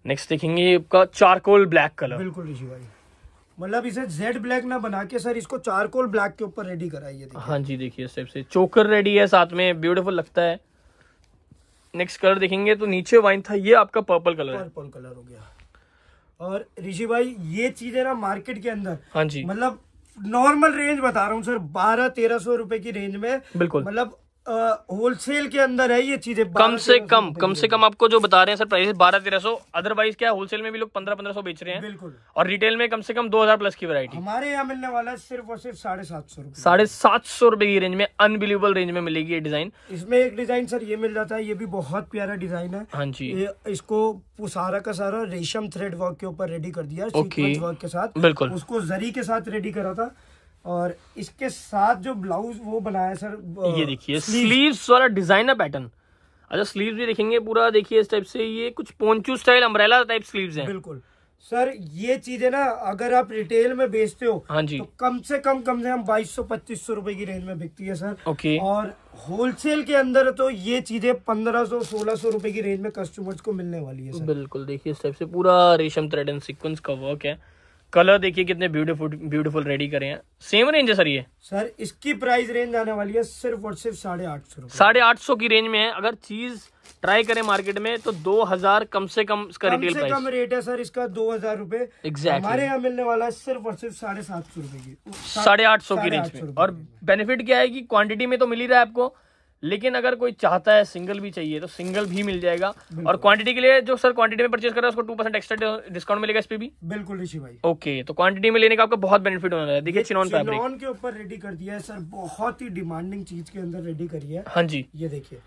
नेक्स्ट देखेंगे आपका चारकोल ब्लैक कलर बिल्कुल ऋषि भाई मतलब इसे जेड ब्लैक ना बना के सर इसको चारकोल ब्लैक के ऊपर रेडी कराइए हाँ जी देखिए स्टेप से चोकर रेडी है साथ में ब्यूटीफुल लगता है नेक्स्ट कलर देखेंगे तो नीचे वाइन था ये आपका पर्पल कलर पर्पल कलर हो गया और ऋषि भाई ये चीज है ना मार्केट के अंदर हाँ जी मतलब नॉर्मल रेंज बता रहा हूँ सर बारह तेरह सौ रुपए की रेंज में बिल्कुल मतलब होलसेल के अंदर है ये चीजें कम से कम कम से कम आपको जो बता रहे हैं सर प्राइस बारह तेरह सौ अदरवाइज क्या होलसेल में भी लोग पंद्रह पंद्रह सौ बेच रहे हैं बिल्कुल और रिटेल में कम से कम दो हजार प्लस की वरायटी हमारे यहाँ मिलने वाला है सिर्फ और सिर्फ साढ़े सात सौ साढ़े सात सौ रुपए की रेंज में अनबिलीवेबल रेंज में मिलेगी ये डिजाइन इसमें एक डिजाइन सर ये मिल जाता है ये भी बहुत प्यारा डिजाइन है हाँ जी इसको सारा का सारा रेशम थ्रेड वर्क के ऊपर रेडी कर दिया वर्क के साथ बिल्कुल उसको जरी के साथ रेडी करा था और इसके साथ जो ब्लाउज वो बनाया सर ये देखिए स्लीव्स वाला डिजाइनर पैटर्न अच्छा स्लीव भी देखेंगे पूरा देखिए इस टाइप से ये कुछ poncho style umbrella type sleeves हैं बिल्कुल सर ये चीजें ना अगर आप रिटेल में बेचते हो हाँ जी तो कम से कम कम से कम बाईस सौ पच्चीस सौ रूपये की रेंज में बिकती है सर ओके और होलसेल के अंदर तो ये चीजें पंद्रह सौ सोलह सौ रूपये की रेंज में कस्टमर्स को मिलने वाली है सर बिल्कुल देखिए इस टाइप से पूरा रेशम थ्रेड एंड सिक्वेंस का वर्क है कलर देखिए कितने ब्यूटीफुल ब्यूटीफुल रेडी करे हैं सेम रेंज है सर ये सर इसकी प्राइस रेंज आने वाली है सिर्फ और सिर्फ साढ़े आठ सौ साढ़े आठ सौ की रेंज में है अगर चीज ट्राई करें मार्केट में तो दो हजार कम से कम इसका कम रिटेल से प्राइस कम रेट है सर इसका दो हजार रूपए एग्जैक्ट हमारे यहाँ मिलने वाला है सिर्फ और सिर्फ साढ़े सात सौ रूपये की साढ़े आठ सौ की रेंज में और बेनिफिट क्या है कि क्वांटिटी में तो मिल ही रहा है आपको लेकिन अगर कोई चाहता है सिंगल भी चाहिए तो सिंगल भी मिल जाएगा और क्वांटिटी के लिए जो सर क्वांटिटी में परचेज कर रहा है उसको टू परसेंट एक्स्ट्रा डिस्काउंट मिलेगा इस पे भी बिल्कुल ऋषि भाई ओके तो क्वांटिटी में लेने का आपका बहुत बेनिफिट होना है देखिए चिनॉन फैब्रिक के ऊपर रेडी कर दिया है सर बहुत ही डिमांडिंग चीज के अंदर रेडी करी है हाँ जी ये देखिए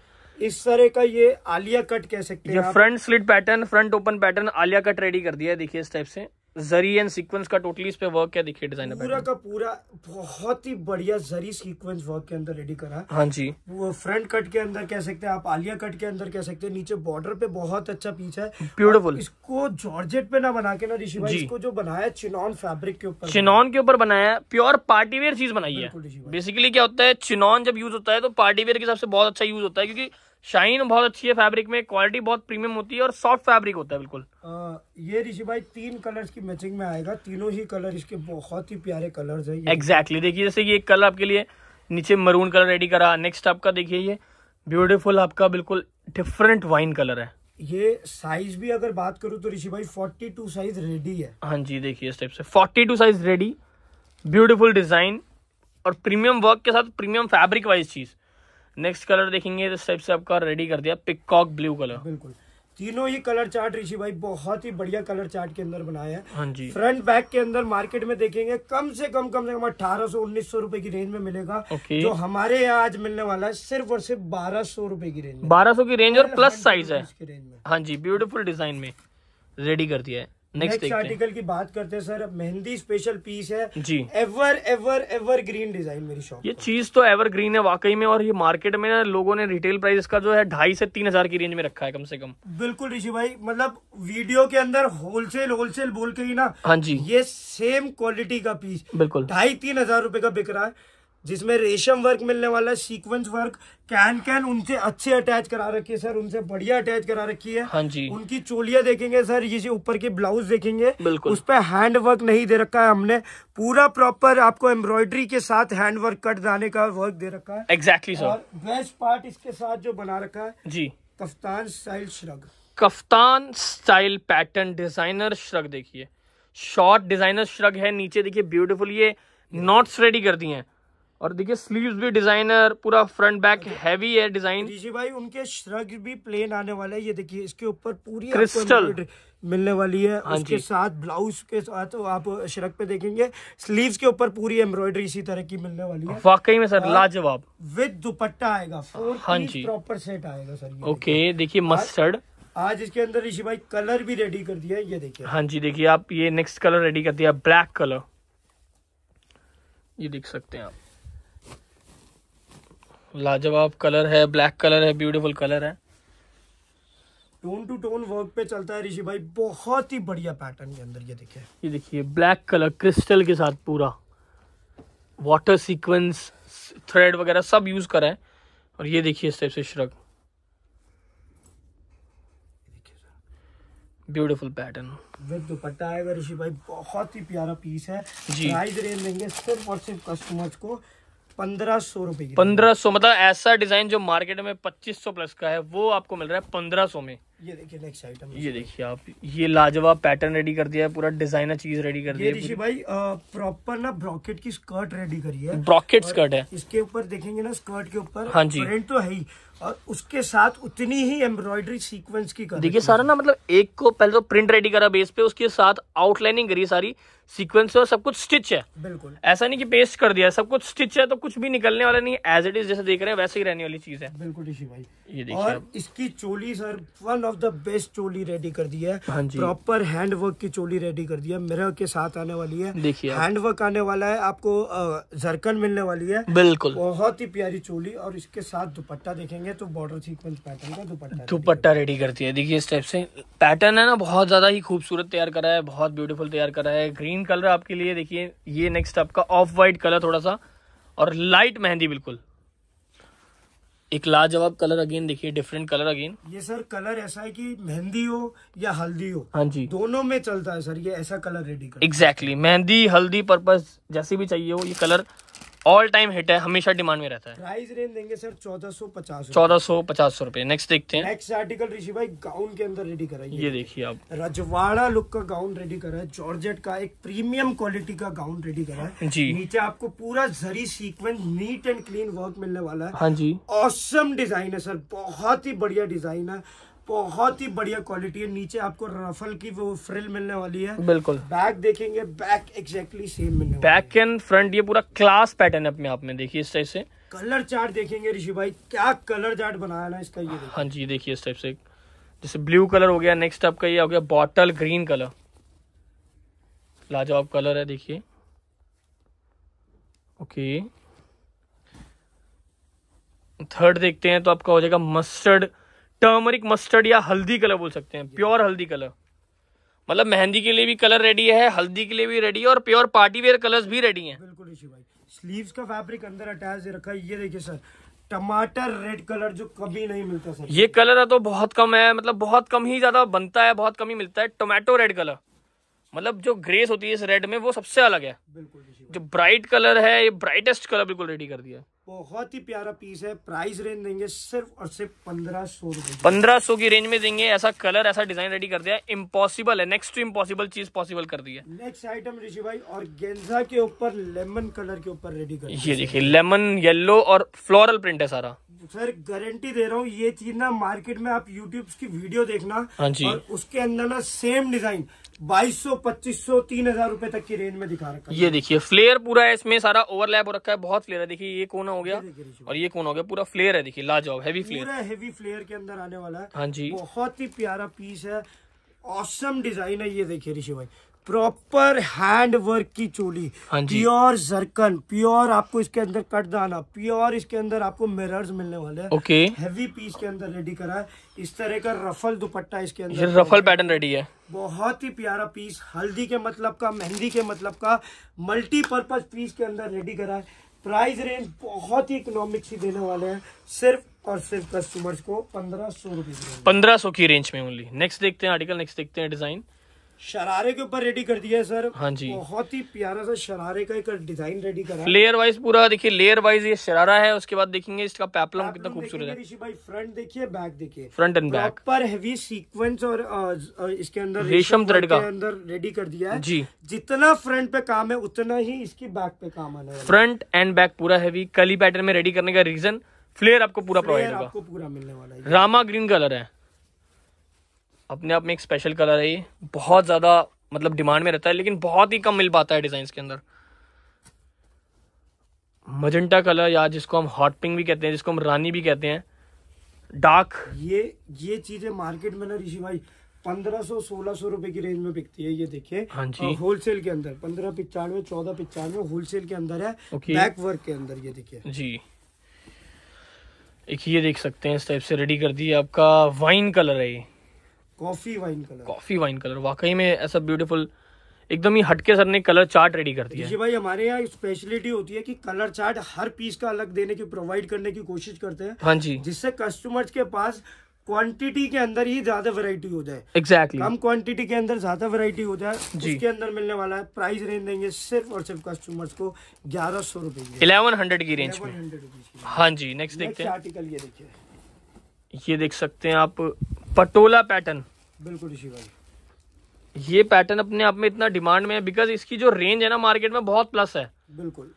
इस तरह का ये आलिया कट कह सकते हैं front slit pattern front open pattern Alia cut ready कर दिया है देखिए इस टाइप से जरी एंड सीक्वेंस का टोटली इस पे वर्क क्या दिखे डिजाइनर पूरा का पूरा बहुत ही बढ़िया जरी सीक्वेंस वर्क के अंदर रेडी करा हाँ जी वो फ्रंट कट के अंदर कह सकते हैं आप आलिया कट के अंदर कह सकते हैं नीचे बॉर्डर पे बहुत अच्छा पीस है ब्यूटीफुल इसको जॉर्जेट पे ना बना के ना ऋषि भाई इसको जो बनाया चिनॉन फैब्रिक के ऊपर चिनॉन के ऊपर बनाया प्योर पार्टीवेयर चीज बनाई है बेसिकली क्या होता है चिनॉन जब यूज होता है तो पार्टीवेयर के हिसाब से बहुत अच्छा यूज होता है क्योंकि शाइन बहुत अच्छी है फैब्रिक में क्वालिटी बहुत प्रीमियम होती है और सॉफ्ट फैब्रिक होता है बिल्कुल ये ऋषि भाई तीन कलर्स की मैचिंग में आएगा तीनों ही कलर इसके बहुत ही प्यारे कलर्स है एग्जैक्टली देखिए जैसे ये कलर आपके लिए नीचे मरून कलर रेडी करा नेक्स्ट आपका देखिए ये ब्यूटीफुल आपका बिल्कुल डिफरेंट वाइन कलर है ये साइज भी अगर बात करूँ तो ऋषि भाई फोर्टी साइज रेडी है हाँ जी देखिए इस टाइप से forty size ready beautiful design और प्रीमियम वर्क के साथ प्रीमियम फैब्रिक वाइज चीज नेक्स्ट कलर देखेंगे तो टाइप से आपका रेडी कर दिया पिकॉक ब्लू कलर बिल्कुल तीनों ही कलर चार्ट ऋषि भाई बहुत ही बढ़िया कलर चार्ट के अंदर बनाया है हाँ जी फ्रंट बैक के अंदर मार्केट में देखेंगे कम से कम कम से कम अठारह सौ उन्नीस सौ रूपये की रेंज में मिलेगा जो हमारे यहाँ आज मिलने वाला है सिर्फ और सिर्फ बारह सौ रूपये की रेंज बारह सौ की रेंज और प्लस साइज है हाँ जी ब्यूटीफुल डिजाइन में रेडी कर दिया है नेक्स्ट आर्टिकल की बात करते हैं सर मेहंदी स्पेशल पीस है जी ever ever ever green design मेरी शॉप ये चीज तो एवर ग्रीन है वाकई में और ये मार्केट में लोगों ने रिटेल प्राइस का जो है ढाई से तीन हजार की रेंज में रखा है कम से कम बिल्कुल ऋषि भाई मतलब वीडियो के अंदर होलसेल होलसेल बोल के ही ना हाँ जी ये सेम क्वालिटी का पीस बिल्कुल ढाई तीन हजार रूपए का बिक रहा है जिसमें रेशम वर्क मिलने वाला है सीक्वेंस वर्क कैन कैन उनसे अच्छे अटैच करा रखी है सर उनसे बढ़िया अटैच करा रखी है हाँ जी उनकी चोलिया देखेंगे सर ये ऊपर की ब्लाउज देखेंगे बिल्कुल उस पर हैंड वर्क नहीं दे रखा है हमने पूरा प्रॉपर आपको एम्ब्रॉयडरी के साथ हैंड वर्क कट जाने का वर्क दे रखा है exactly exactly, sir best part इसके साथ जो बना रखा है जी kaftan style shrug kaftan style pattern designer shrug देखिए शॉर्ट डिजाइनर श्रग है नीचे देखिए ब्यूटिफुल ये नॉट्स रेडी कर दिए हैं और देखिए स्लीव्स भी डिजाइनर पूरा फ्रंट बैक हैवी है डिजाइन जी भाई उनके श्रग भी प्लेन आने वाले हैं ये देखिए इसके ऊपर पूरी क्रिस्टल मिलने वाली है हाँ उसके साथ ब्लाउज के साथ आप शरक पे देखेंगे स्लीव्स के ऊपर पूरी एम्ब्रॉयडरी इसी तरह की मिलने वाली है वाकई में सर लाजवाब विद दुपट्टा आएगा फोर हाँ जी प्रॉपर सेट आएगा सर ओके देखिए मस्टर्ड आज इसके अंदर ऋषि भाई कलर भी रेडी कर दिया ये देखिए हाँ जी देखिए आप ये नेक्स्ट कलर रेडी कर दिया ब्लैक कलर ये देख सकते हैं आप लाजवाब कलर है ब्लैक कलर है ब्यूटीफुल कलर है टोन टू टोन वर्क पे चलता है ऋषि भाई बहुत ही बढ़िया पैटर्न के अंदर ये देखिए ये देखिए ब्लैक कलर क्रिस्टल के साथ पूरा वाटर सीक्वेंस थ्रेड वगैरह सब यूज करा है और ये देखिए इस टाइप से shrug beautiful pattern with dupatta आएगा ऋषि भाई बहुत ही प्यारा पीस है जी प्राइस रेंज देंगे सिर्फ और सिर्फ कस्टमर्स को पंद्रह सौ रुपए पंद्रह सौ मतलब ऐसा डिजाइन जो मार्केट में पच्चीस सौ प्लस का है वो आपको मिल रहा है पंद्रह सौ में ये देखिए नेक्स्ट आइटम ये देखिए आप ये लाजवाब पैटर्न रेडी कर दिया है पूरा डिजाइनर चीज रेडी कर दिया है भाई प्रॉपर ना ब्रॉकेट की स्कर्ट रेडी करी है ब्रॉकेट स्कर्ट है इसके ऊपर देखेंगे ना स्कर्ट के ऊपर हाँ जी प्रिंट तो है ही और उसके साथ उतनी ही एम्ब्रॉयडरी सीक्वेंस की देखिए सारा ना मतलब एक को पहले तो प्रिंट रेडी करा बेस पे उसके साथ आउटलाइनिंग करी सारी सीक्वेंस और सब कुछ स्टिच है बिल्कुल ऐसा नहीं कि पेस्ट कर दिया सब कुछ स्टिच है तो कुछ भी निकलने वाला नहीं एज इट इज जैसे देख रहे हैं वैसे ही रहने वाली चीज है बिल्कुल ऋषि भाई ये देखिए इसकी choli sir one of the best choli ready कर दी है प्रॉपर हैंड वर्क की चोली रेडी कर दी है मेरे के साथ आने वाली है देखिए हैंड वर्क आने वाला है आपको जरकन मिलने वाली है बिल्कुल बहुत ही प्यारी चोली और इसके साथ दुपट्टा देखेंगे तो बॉर्डर सीक्वेंस पैटर्न का दुपट्टा दुपट्टा रेडी करती है देखिए इस टाइप से पैटर्न है ना बहुत ज्यादा ही खूबसूरत तैयार करा है बहुत ब्यूटीफुल तैयार करा है ग्रीन कलर आपके लिए देखिए ये नेक्स्ट आपका ऑफ व्हाइट कलर थोड़ा सा और लाइट मेहंदी बिल्कुल एक लाजवाब कलर अगेन देखिए डिफरेंट कलर अगेन ये सर कलर ऐसा है कि मेहंदी हो या हल्दी हो हाँ जी दोनों में चलता है सर ये ऐसा कलर रेडी कर exactly exactly. Mehndi haldi purpose जैसे भी चाहिए हो ये कलर ऑल टाइम हिट है हमेशा डिमांड में रहता है प्राइस रेंज देंगे सर चौदह सौ पचास चौदह सौ पचास सौ रूपये नेक्स्ट देखते हैं नेक्स्ट आर्टिकल ऋषि भाई गाउन के अंदर रेडी करा ये देखिए आप रजवाड़ा लुक का गाउन रेडी करा है जॉर्जेट का एक प्रीमियम क्वालिटी का गाउन रेडी करा है जी नीचे आपको पूरा जरी sequence neat and clean work मिलने वाला है हाँ जी ऑसम डिजाइन है सर बहुत ही बढ़िया डिजाइन है बहुत ही बढ़िया क्वालिटी है नीचे आपको रफल की वो फ्रिल मिलने वाली है बिल्कुल बैक देखेंगे बैक एग्जैक्टली सेम मिलने बैक एंड फ्रंट ये पूरा क्लास पैटर्न है अपने आप में देखिए इस टाइप से कलर चार्ट देखेंगे ऋषि भाई क्या कलर चार्ट बनाया ना इसका ये हाँ जी देखिए इस टाइप से जैसे ब्लू कलर हो गया नेक्स्ट आपका ये हो गया बॉटल ग्रीन कलर लाजवाब कलर है देखिए ओके थर्ड देखते हैं तो आपका हो जाएगा मस्टर्ड टर्मरिक मस्टर्ड या हल्दी कलर बोल सकते हैं प्योर हल्दी कलर मतलब मेहंदी के लिए भी कलर रेडी है हल्दी के लिए भी रेडी है और प्योर पार्टी वेयर कलर्स भी रेडी हैं बिल्कुल ऋषि भाई स्लीव्स का फैब्रिक अंदर अटैच रखा है ये देखिए सर टमाटर रेड कलर जो कभी नहीं मिलता सर ये कलर तो बहुत कम है मतलब बहुत कम ही ज्यादा बनता है बहुत कम ही मिलता है टोमेटो रेड कलर मतलब जो ग्रेस होती है इस रेड में वो सबसे अलग है बिल्कुल जो ब्राइट कलर है ये ब्राइटेस्ट कलर बिल्कुल रेडी कर दिया बहुत ही प्यारा पीस है प्राइस रेंज देंगे सिर्फ और सिर्फ पंद्रह सौ पंद्रह सौ की रेंज में देंगे ऐसा कलर ऐसा डिजाइन रेडी कर दिया इम्पॉसिबल है नेक्स्ट टू इम्पॉसिबल चीज पॉसिबल कर दी है नेक्स्ट आइटम ऋषि भाई और गेंजा के ऊपर लेमन कलर के ऊपर रेडी कर ये देखिए लेमन येल्लो और फ्लोरल प्रिंट है सारा सर गारंटी दे रहा हूँ ये चीज ना मार्केट में आप यूट्यूब की वीडियो देखना हाँ जी और उसके अंदर ना सेम डिजाइन बाईस सौ पच्चीस सौ तीन हजार तक की रेंज में दिखा रखा है ये देखिए फ्लेयर पूरा है इसमें सारा ओवरलैप हो रखा है बहुत फ्लेयर है देखिए ये कौन हो गया और ये कौन हो गया पूरा फ्लेयर है देखिए लाजवाब है फ्लेयर हैवी फ्लेयर के अंदर आने वाला है हाँ जी बहुत ही प्यारा पीस है औसम डिजाइन है ये देखिए ऋषि भाई प्रॉपर हैंड वर्क की चोली प्योर जरकन प्योर आपको इसके अंदर कट दाना प्योर इसके अंदर आपको मिरर्स मिलने वाले हैं ओके हैवी पीस के अंदर रेडी करा है इस तरह का रफल दुपट्टा इसके अंदर रफल पैटर्न रेडी है बहुत ही प्यारा पीस हल्दी के मतलब का मेहंदी के मतलब का मल्टीपर्पज पीस के अंदर रेडी करा है प्राइस रेंज बहुत ही इकोनॉमिक सी देने वाले हैं सिर्फ और सिर्फ कस्टमर्स को पंद्रह सौ रुपए पंद्रह सौ की रेंज में ओनली नेक्स्ट देखते हैं आर्टिकल नेक्स्ट देखते हैं डिजाइन शरारे के ऊपर रेडी कर दिया है सर हाँ जी बहुत ही प्यारा सा शरारे का एक डिजाइन रेडी करा लेयर वाइज पूरा देखिए लेयर वाइज ये शरारा है उसके बाद देखेंगे इसका पैपलम कितना खूबसूरत है भाई फ्रंट देखिए बैक देखिए फ्रंट एंड बैक पर हैवी सीक्वेंस और इसके अंदर रेशम थ्रेड का अंदर रेडी कर दिया है जी जितना फ्रंट पे काम है उतना ही इसकी बैक पे काम है फ्रंट एंड बैक पूरा हेवी कली पैटर्न में रेडी करने का रीजन फ्लेयर आपको पूरा प्रोवाइड होगा आपको पूरा मिलने वाला है रामा ग्रीन कलर है अपने आप में एक स्पेशल कलर है ये बहुत ज़्यादा मतलब डिमांड में रहता है लेकिन बहुत ही कम मिल पाता है डिजाइन के अंदर मजेंटा कलर या जिसको हम हॉट पिंक भी कहते हैं जिसको हम रानी भी कहते हैं डार्क ये ये चीज़ें मार्केट में ना ऋषि भाई पंद्रह सौ सोलह सौ रुपए की रेंज में बिकती है ये देखिए हाँ जी होलसेल के अंदर पंद्रह पिचानवे चौदह पिचानवे होलसेल के अंदर है बैक वर्क के अंदर ये देखिए जी एक ये देख सकते हैं इस टाइप से रेडी कर दिए आपका वाइन कलर है ये coffee wine colour coffee wine colour वाकई में ऐसा ब्यूटीफुल एकदम ही हटके सर ने कलर चार्ट रेडी कर दिया जी भाई हमारे यहाँ स्पेशलिटी होती है कि कलर चार्ट हर पीस का अलग देने की प्रोवाइड करने की कोशिश करते हैं हाँ जी जिससे कस्टमर्स के पास क्वांटिटी के अंदर ही ज्यादा वैरायटी हो जाए एग्जैक्टली exactly. कम क्वांटिटी के अंदर ज्यादा वैरायटी हो जाए जी के अंदर मिलने वाला है प्राइस रेंज देंगे सिर्फ और सिर्फ कस्टमर्स को ग्यारह सौ रूपये इलेवन हंड्रेड की रेंज में हाँ जी नेक्स्ट देखते हैं आर्टिकल ये देखिए ये देख सकते हैं आप पटोला पैटर्न बिल्कुल ऋषि भाई ये पैटर्न अपने आप में इतना डिमांड में है बिकॉज इसकी जो रेंज है ना मार्केट में बहुत प्लस है बिल्कुल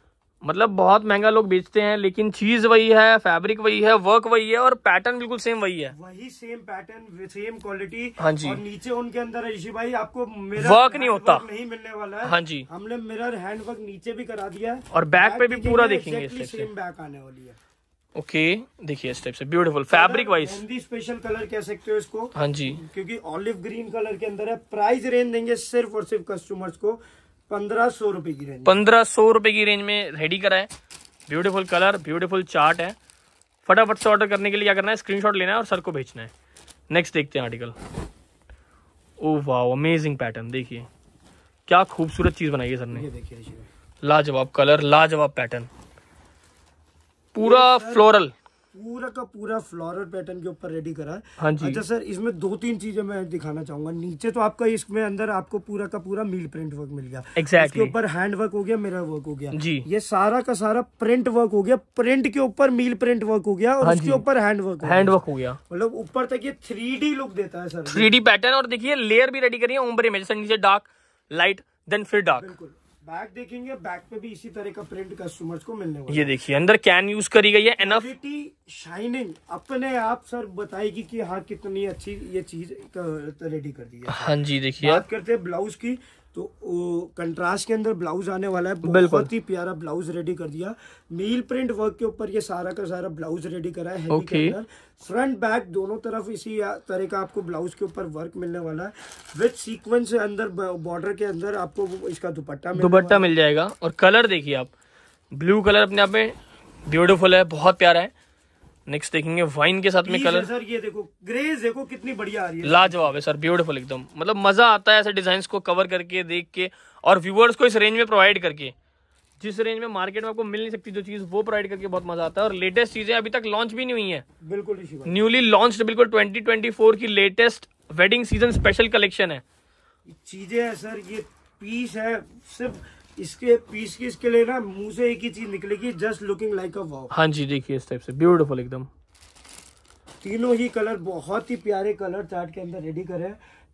मतलब बहुत महंगा लोग बेचते हैं लेकिन चीज वही है फैब्रिक वही है वर्क वही है और पैटर्न बिल्कुल सेम वही है वही सेम पैटर्न सेम क्वालिटी हाँ जी और नीचे उनके अंदर ऋषि भाई आपको मिरर वर्क नहीं होता नहीं मिलने वाला है हाँ जी हमने मिरर हैंड वर्क नीचे भी करा दिया है और बैक, बैक पे भी पूरा देखेंगे सेम बैक आने वाली है ओके देखिए इस टाइप से beautiful fabric wise Hindi special colour कह सकते हो इसको हाँ जी क्योंकि ऑलिव ग्रीन कलर के अंदर है प्राइस रेंज देंगे सिर्फ और सिर्फ कस्टमर्स को पंद्रह सौ रुपए की रेंज पंद्रह सौ रुपए की रेंज में रेडी करा है ब्यूटीफुल कलर ब्यूटीफुल चार्ट है फटाफट से ऑर्डर करने के लिए क्या करना है स्क्रीन लेना है और सर को भेजना है नेक्स्ट देखते हैं आर्टिकल ओ वाह अमेजिंग पैटर्न देखिए क्या खूबसूरत चीज बनाई है सर ने देखिए लाजवाब कलर लाजवाब पैटर्न पूरा फ्लोरल पूरा का पूरा फ्लोरल पैटर्न के ऊपर रेडी करा है हाँ जी अच्छा सर इसमें दो तीन चीजें मैं दिखाना चाहूंगा नीचे तो आपका इसमें अंदर आपको पूरा का पूरा मील प्रिंट वर्क मिल गया exactly. इसके ऊपर हैंड वर्क हो गया मेरा वर्क हो गया जी ये सारा का सारा प्रिंट वर्क हो गया प्रिंट के ऊपर मील प्रिंट वर्क हो गया और हाँ उसके ऊपर हैंड वर्क हैंड वर्क हो गया मतलब ऊपर तक ये थ्री लुक देता है सर थ्री पैटर्न और देखिए लेयर भी रेडी करिए उम्र में जैसे नीचे डार्क लाइट देन फिर डार्क बैक देखेंगे बैक पे भी इसी तरह का प्रिंट कस्टमर्स को मिलने वाला ये देखिए अंदर कैन यूज करी गई है एनफ शाइनिंग अपने आप सर बताएगी कि हाँ कितनी अच्छी ये चीज रेडी कर दी है हाँ जी देखिए बात करते हैं ब्लाउज की तो कंट्रास्ट के अंदर ब्लाउज आने वाला है बहुत ही प्यारा ब्लाउज रेडी कर दिया नील प्रिंट वर्क के ऊपर ये सारा का सारा ब्लाउज रेडी करा है okay. फ्रंट बैक दोनों तरफ इसी तरह का आपको ब्लाउज के ऊपर वर्क मिलने वाला है विथ सीक्वेंस अंदर बॉर्डर के अंदर आपको इसका दुपट्टा दुपट्टा मिल जाएगा और कलर देखिए आप ब्लू कलर अपने आप में ब्यूटिफुल है बहुत प्यारा है नेक्स्ट देखेंगे वाइन के साथ में कलर सर ये देखो ग्रेज देखो कितनी बढ़िया आ रही है लाजवाब है सर ब्यूटीफुल एकदम मतलब मजा आता है ऐसे डिजाइन को कवर करके देख के और व्यूअर्स को इस रेंज में प्रोवाइड करके जिस रेंज में मार्केट में आपको मिल नहीं सकती जो चीज वो प्रोवाइड करके बहुत मजा आता है और लेटेस्ट चीजें अभी तक लॉन्च भी नहीं हुई है बिल्कुल न्यूली लॉन्च बिल्कुल ट्वेंटी की latest wedding season special collection है चीजें है सर ये पीस है सिर्फ इसके पीस की इसके लिए ना मुंह से एक ही चीज निकलेगी just looking like a walk हाँ जी देखिए इस टाइप से ब्यूटीफुल एकदम तीनों ही कलर बहुत ही प्यारे कलर चार्ट के अंदर रेडी करे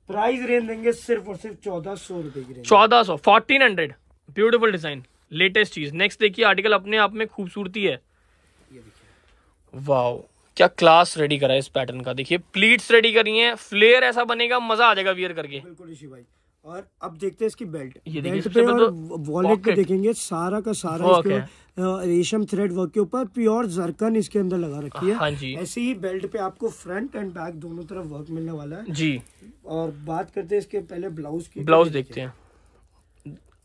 प्राइस रेंज देंगे सिर्फ और सिर्फ चौदह सौ रुपए की चौदह सौ fourteen hundred beautiful design latest चीज नेक्स्ट देखिए आर्टिकल अपने आप में खूबसूरती है वाओ क्या क्लास रेडी करा है इस पैटर्न का देखिए प्लीट्स रेडी करी है फ्लेयर ऐसा बनेगा मजा आ जाएगा वियर करके बिल्कुल ऋषि भाई और अब देखते हैं इसकी बेल्ट ये बेल्ट पे और वॉलेट तो पे देखेंगे सारा का सारा इसके रेशम थ्रेड वर्क के ऊपर प्योर जरकन इसके अंदर लगा रखी है हाँ जी। ऐसे ही बेल्ट पे आपको फ्रंट एंड बैक दोनों तरफ वर्क मिलने वाला है जी और बात करते हैं इसके पहले ब्लाउज की ब्लाउज देखते हैं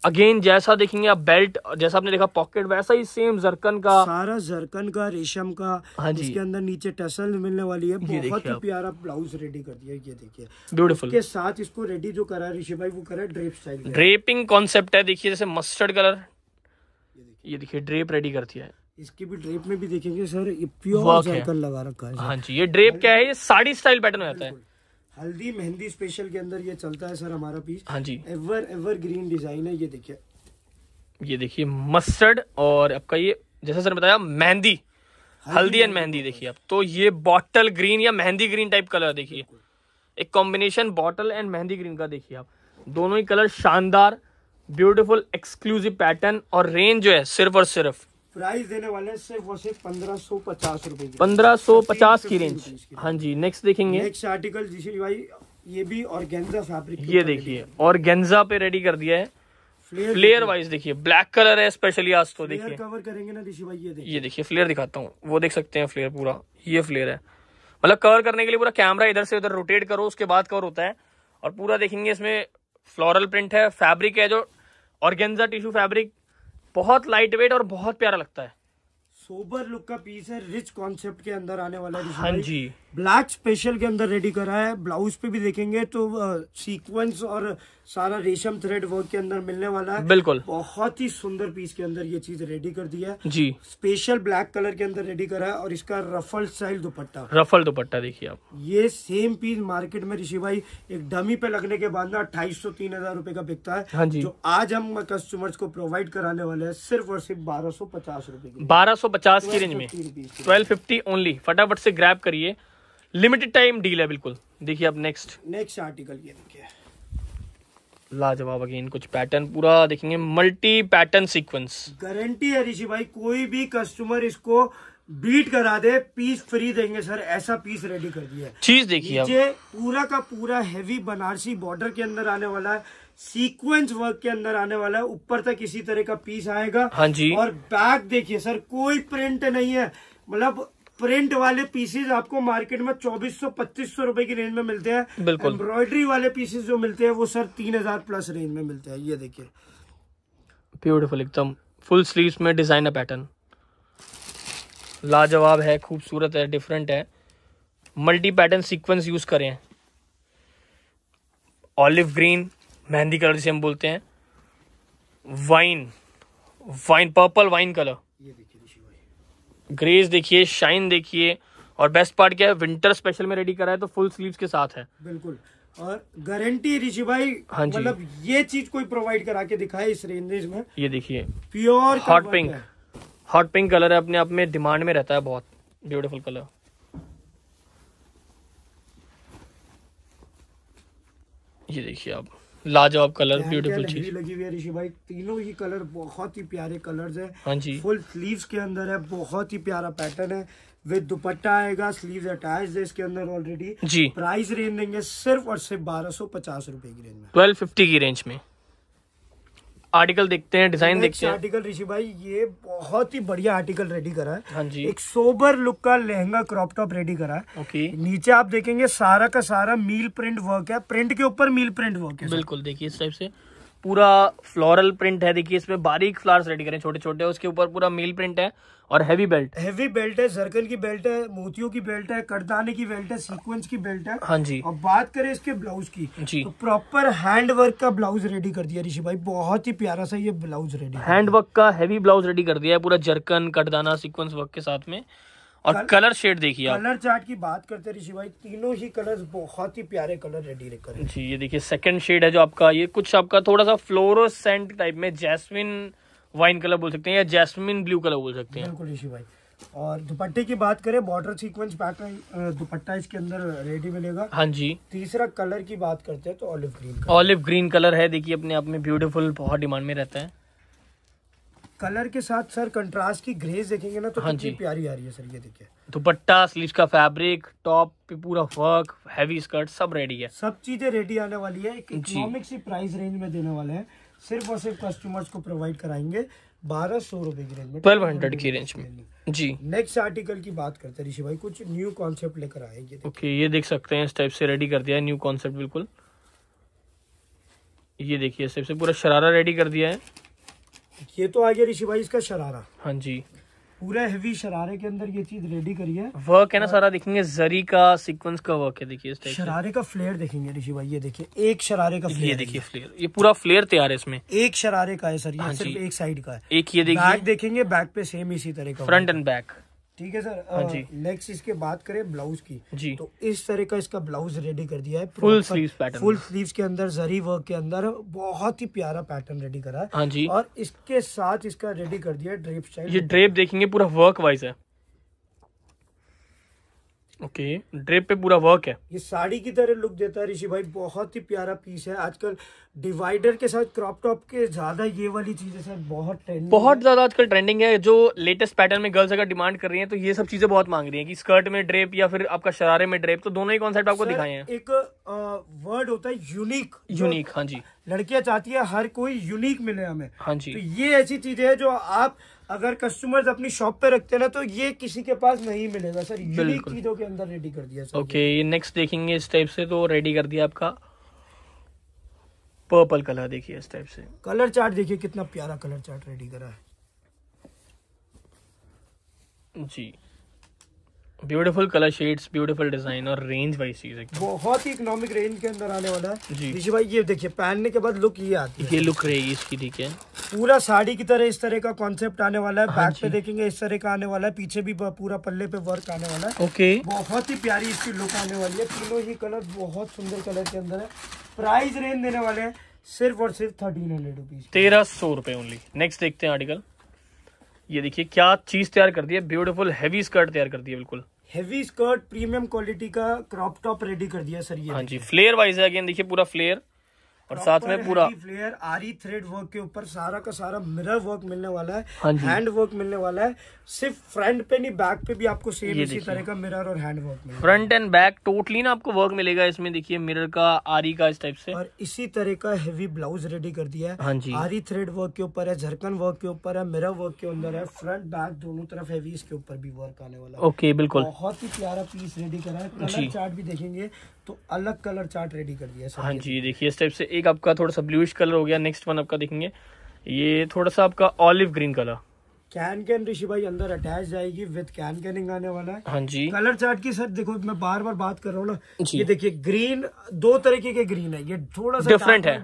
अगेन जैसा देखेंगे आप बेल्ट जैसा आपने देखा पॉकेट वैसा ही सेम जरकन का सारा जरकन का रेशम का हाँ जिसके अंदर नीचे टसल मिलने वाली है बहुत ही प्यारा ब्लाउज रेडी कर दिया ये देखिए ब्यूटीफुल के साथ इसको रेडी जो करा ऋषि भाई वो करा ड्रेप स्टाइल ड्रेपिंग कॉन्सेप्ट है देखिए जैसे मस्टर्ड कलर ये देखिए ड्रेप रेडी करती है इसकी भी ड्रेप में भी देखेंगे सर प्योर जरकन लगा रखा है हाँ जी ये ड्रेप क्या है ये साड़ी स्टाइल पैटर्न रहता है हल्दी मेहंदी स्पेशल के अंदर ये चलता है सर हमारा पीस हाँ जी एवर एवर ग्रीन डिजाइन है ये देखिए ये देखिए मस्टर्ड और आपका ये जैसा सर बताया मेहंदी हाँ हल्दी एंड मेहंदी देखिए आप तो ये बॉटल ग्रीन या मेहंदी ग्रीन टाइप कलर देखिए एक combination bottle and mehndi green का देखिए आप दोनों ही कलर शानदार ब्यूटीफुल एक्सक्लूसिव पैटर्न और रेंज जो है सिर्फ और सिर्फ प्राइस देने वाले सिर्फ वो सिर्फ पंद्रह सौ पचास रूपए पंद्रह सौ पचास की रेंज हाँ जी नेक्स्ट देखेंगे नेक्स्ट आर्टिकल जिसे भाई ये भी ऑर्गेन्जा फैब्रिक ये देखिए ऑर्गेन्जा पे रेडी कर दिया है फ्लेयर वाइज देखिए ब्लैक कलर है स्पेशली आज तो देखिए कवर करेंगे ना ऋषि भाई ये देखिए ये देखिए फ्लेयर दिखाता हूँ वो देख सकते हैं फ्लेयर पूरा ये फ्लेयर है मतलब कवर करने के लिए पूरा कैमरा इधर से उधर रोटेट करो उसके बाद कवर होता है और पूरा देखेंगे इसमें फ्लोरल प्रिंट है फैब्रिक है जो ऑर्गेन्जा टिश्यू फैब्रिक बहुत लाइट वेट और बहुत प्यारा लगता है सोबर लुक का पीस है रिच कॉन्सेप्ट के अंदर आने वाला है हाँ जी ब्लैक स्पेशल के अंदर रेडी करा है ब्लाउज पे भी देखेंगे तो सीक्वेंस और सारा रेशम थ्रेड वर्क के अंदर मिलने वाला है बिल्कुल बहुत ही सुंदर पीस के अंदर ये चीज रेडी कर दी है जी स्पेशल ब्लैक कलर के अंदर रेडी करा है और इसका रफल स्टाइल दुपट्टा रफल दुपट्टा देखिए आप ये सेम पीस मार्केट में ऋषि भाई एक डमी पे लगने के बाद ना अट्ठाईस सौ तीन हजार रूपए का बिकता है हाँ जी जो आज हम कस्टमर्स को प्रोवाइड कराने वाले हैं सिर्फ और सिर्फ बारह सौ पचास रूपए बारह सौ पचास की रेंज में ट्वेल्व फिफ्टी ओनली फटाफट से ग्रैप करिए लिमिटेड टाइम डील है बिल्कुल देखिए आप नेक्स्ट नेक्स्ट आर्टिकल ये देखिए लाजवाब अगेन कुछ पैटर्न पूरा देखेंगे मल्टी पैटर्न सीक्वेंस गारंटी है ऋषि भाई कोई भी कस्टमर इसको बीट करा दे पीस फ्री देंगे सर ऐसा पीस रेडी कर दिया चीज देखिए ये पूरा का पूरा हेवी बनारसी बॉर्डर के अंदर आने वाला है सीक्वेंस वर्क के अंदर आने वाला है ऊपर तक इसी तरह का पीस आएगा हाँ जी और बैक देखिए सर कोई प्रिंट नहीं है मतलब प्रिंट वाले पीसेज आपको मार्केट में 2400-2500 रुपए की रेंज में मिलते हैं बिल्कुल एम्ब्रॉयडरी वाले पीसेज जो मिलते हैं वो सर 3000 प्लस रेंज में मिलते हैं ये देखिए ब्यूटीफुल एकदम फुल स्लीव्स में डिजाइनर पैटर्न लाजवाब है खूबसूरत है डिफरेंट है मल्टी पैटर्न सीक्वेंस यूज करें ऑलिव ग्रीन मेहंदी कलर जिसे हम बोलते हैं wine wine purple wine colour grace देखिए शाइन देखिए और बेस्ट पार्ट क्या है विंटर स्पेशल में रेडी करा है तो फुल स्लीव्स के साथ है बिल्कुल और गारंटी ऋषि भाई हाँ मतलब ये चीज कोई प्रोवाइड करा के दिखाए इस रेंज में ये देखिए pure hot pink hot pink colour है अपने आप में डिमांड में रहता है बहुत ब्यूटीफुल कलर ये देखिए आप लाजवाब कलर ब्यूटीफुल चीज लगी हुई है ऋषि भाई तीनों ही कलर बहुत ही प्यारे कलर्स हैं हाँ जी फुल स्लीव्स के अंदर है बहुत ही प्यारा पैटर्न है विद दुपट्टा आएगा स्लीव्स अटैच है इसके अंदर ऑलरेडी जी प्राइस रेंज देंगे सिर्फ और सिर्फ बारह सौ पचास रूपए की रेंज में ट्वेल्व फिफ्टी की रेंज में आर्टिकल देखते हैं डिजाइन देखते हैं आर्टिकल ऋषि भाई ये बहुत ही बढ़िया आर्टिकल रेडी करा है हाँ जी एक सोबर लुक का लहंगा क्रॉप टॉप रेडी करा है ओके नीचे आप देखेंगे सारा का सारा मील प्रिंट वर्क है प्रिंट के ऊपर मील प्रिंट वर्क है बिल्कुल देखिए इस टाइप से पूरा फ्लोरल प्रिंट है देखिए इसमें बारीक फ्लावर्स रेडी करें छोटे छोटे उसके ऊपर पूरा मेल प्रिंट है और हैवी बेल्ट हैवी बेल्ट है जरकन की बेल्ट है मोतियों की बेल्ट है करदाने की बेल्ट है सीक्वेंस की बेल्ट है हाँ जी और बात करें इसके ब्लाउज की जी तो प्रॉपर हैंड वर्क का ब्लाउज रेडी कर दिया ऋषि भाई बहुत ही प्यारा सा ये ब्लाउज रेडी हैंड वर्क का हैवी ब्लाउज रेडी कर दिया है पूरा जर्कन करदाना सिक्वेंस वर्क के साथ में और कल, कलर शेड देखिए कलर चार्ट की बात करते ऋषि भाई तीनों ही कलर्स बहुत ही प्यारे कलर रेडी कर जी ये देखिए सेकंड शेड है जो आपका ये कुछ आपका थोड़ा सा फ्लोरोसेंट टाइप में जैस्मिन वाइन कलर बोल सकते हैं या जैस्मिन ब्लू कलर बोल सकते हैं बिल्कुल ऋषि भाई और दुपट्टे की बात करें बॉर्डर सीक्वेंस पैटर्न दुपट्टा इसके अंदर रेडी मिलेगा हाँ जी तीसरा कलर की बात करते हैं तो olive green olive green colour है देखिए अपने आप में ब्यूटीफुल बहुत डिमांड में रहता है कलर के साथ सर कंट्रास्ट की ग्रेस देखेंगे ना तो हाँ जी प्यारी आ रही है सर ये देखिए दुपट्टा स्लीव का फैब्रिक टॉप पे पूरा वर्क हैवी स्कर्ट सब रेडी है सब चीजें रेडी आने वाली है एक इकोनॉमिक सी प्राइस रेंज में देने वाले हैं सिर्फ और सिर्फ कस्टमर्स को प्रोवाइड कराएंगे बारह सौ रूपए की रेंज में ट्वेल्व हंड्रेड की रेंज में जी नेक्स्ट आर्टिकल की बात करते हैं ऋषि भाई कुछ न्यू कॉन्सेप्ट लेकर आएंगे ओके ये देख सकते हैं इस टाइप से रेडी कर दिया है न्यू कॉन्सेप्ट बिल्कुल ये देखिए इस टाइप से पूरा शरारा रेडी कर दिया है ये तो आ गया ऋषि भाई इसका शरारा हाँ जी पूरा हेवी शरारे के अंदर ये चीज रेडी करी है वर्क है ना सारा देखेंगे जरी का सीक्वेंस का वर्क है देखिए शरारे का फ्लेयर देखेंगे ऋषि भाई ये देखिए एक शरारे का फ्लेयर देखिए फ्लेयर ये पूरा फ्लेयर तैयार है इसमें एक शरारे का है सर ये हाँ सिर्फ एक साइड का है एक ये देखिए बैक देखेंगे बैक पे सेम इसी तरह का फ्रंट एंड बैक ठीक है सर हाँ जी नेक्स्ट इसके बात करें ब्लाउज की जी तो इस तरह का इसका ब्लाउज रेडी कर दिया है full sleeves pattern full sleeves के अंदर जरी वर्क के अंदर बहुत ही प्यारा पैटर्न रेडी करा है हाँ जी और इसके साथ इसका रेडी कर दिया है ड्रेप स्टाइल ये ड्रेप देखेंगे पूरा वर्क वाइज है ओके ड्रेप पे पूरा वर्क है ये साड़ी की तरह लुक देता है ऋषि भाई बहुत ही प्यारा पीस है आजकल डिवाइडर के साथ क्रॉप टॉप के ज्यादा ये वाली चीजें सर बहुत ट्रेंडिंग बहुत ज्यादा आजकल ट्रेंडिंग है जो लेटेस्ट पैटर्न में गर्ल्स अगर डिमांड कर रही हैं तो ये सब चीजें बहुत मांग रही हैं कि स्कर्ट में ड्रेप या फिर आपका शरारे में ड्रेप तो दोनों ही कॉन्सेप्ट आपको दिखाए हैं एक वर्ड होता है यूनिक यूनिक हाँ जी लड़कियां चाहती है हर कोई यूनिक मिले हमें हाँ जी तो ये ऐसी चीजें है जो आप अगर कस्टमर्स अपनी शॉप पे रखते हैं ना तो ये किसी के पास नहीं मिलेगा सर यूनिक चीजों के अंदर रेडी कर दिया सर ओके नेक्स्ट देखेंगे इस टाइप से तो रेडी कर दिया आपका पर्पल कलर देखिए इस टाइप से कलर चार्ट देखिए कितना प्यारा कलर चार्ट रेडी करा है जी beautiful colour shades beautiful design और रेंज वाइज चीज है बहुत ही इकोनॉमिक रेंज के अंदर आने वाला है जी ऋषि भाई ये देखिए पहनने के बाद लुक ये आती है ये लुक रहेगी इसकी ठीक है पूरा साड़ी की तरह इस तरह का कॉन्सेप्ट आने वाला है बैक हाँ पे देखेंगे इस तरह का आने वाला है पीछे भी पूरा पल्ले पे वर्क आने वाला है ओके बहुत ही प्यारी इसकी लुक आने वाली है तीनों ही कलर बहुत सुंदर कलर के अंदर है प्राइस रेंज देने वाले हैं सिर्फ और सिर्फ थर्टीन हंड्रेड रुपीज तेरह सौ रुपए ओनली नेक्स्ट देखते हैं आर्टिकल ये देखिए क्या चीज तैयार कर दी है ब्यूटीफुल हैवी स्कर्ट तैयार कर दी है बिल्कुल हैवी स्कर्ट प्रीमियम क्वालिटी का क्रॉप टॉप रेडी कर दिया सर ये हाँ जी फ्लेयर वाइज है अगेन देखिए पूरा फ्लेयर और साथ में पूरा फ्लेयर आरी थ्रेड वर्क के ऊपर सारा का सारा मिरर वर्क मिलने वाला है हैंड हाँ वर्क मिलने वाला है सिर्फ फ्रंट पे नहीं बैक पे भी आपको सेम इसी तरह का मिरर और hand work front and back totally ना आपको वर्क मिलेगा इसमें देखिए मिरर का आरी का इस टाइप से और इसी तरह का हेवी ब्लाउज रेडी कर दिया है हाँ जी आरी थ्रेड वर्क के ऊपर है झरकन वर्क के ऊपर है मिरर वर्क के अंदर है फ्रंट बैक दोनों तरफ हेवी इसके ऊपर भी वर्क आने वाला है ओके बिल्कुल बहुत ही प्यारा पीस रेडी करा है कलर चार्ट भी देखेंगे तो अलग कलर चार्ट रेडी कर दिया हाँ जी देखिए इस टाइप से एक आपका थोड़ा सा ब्लूश कलर हो गया नेक्स्ट वन आपका देखेंगे ये थोड़ा सा आपका olive green colour can can Rishi भाई अंदर अटैच जाएगी विद कैन कैनिंग आने वाला है हाँ जी कलर चार्ट की सर देखो मैं बार बार बात कर रहा हूँ ना ये देखिए ग्रीन दो तरीके के ग्रीन है ये थोड़ा सा डिफरेंट है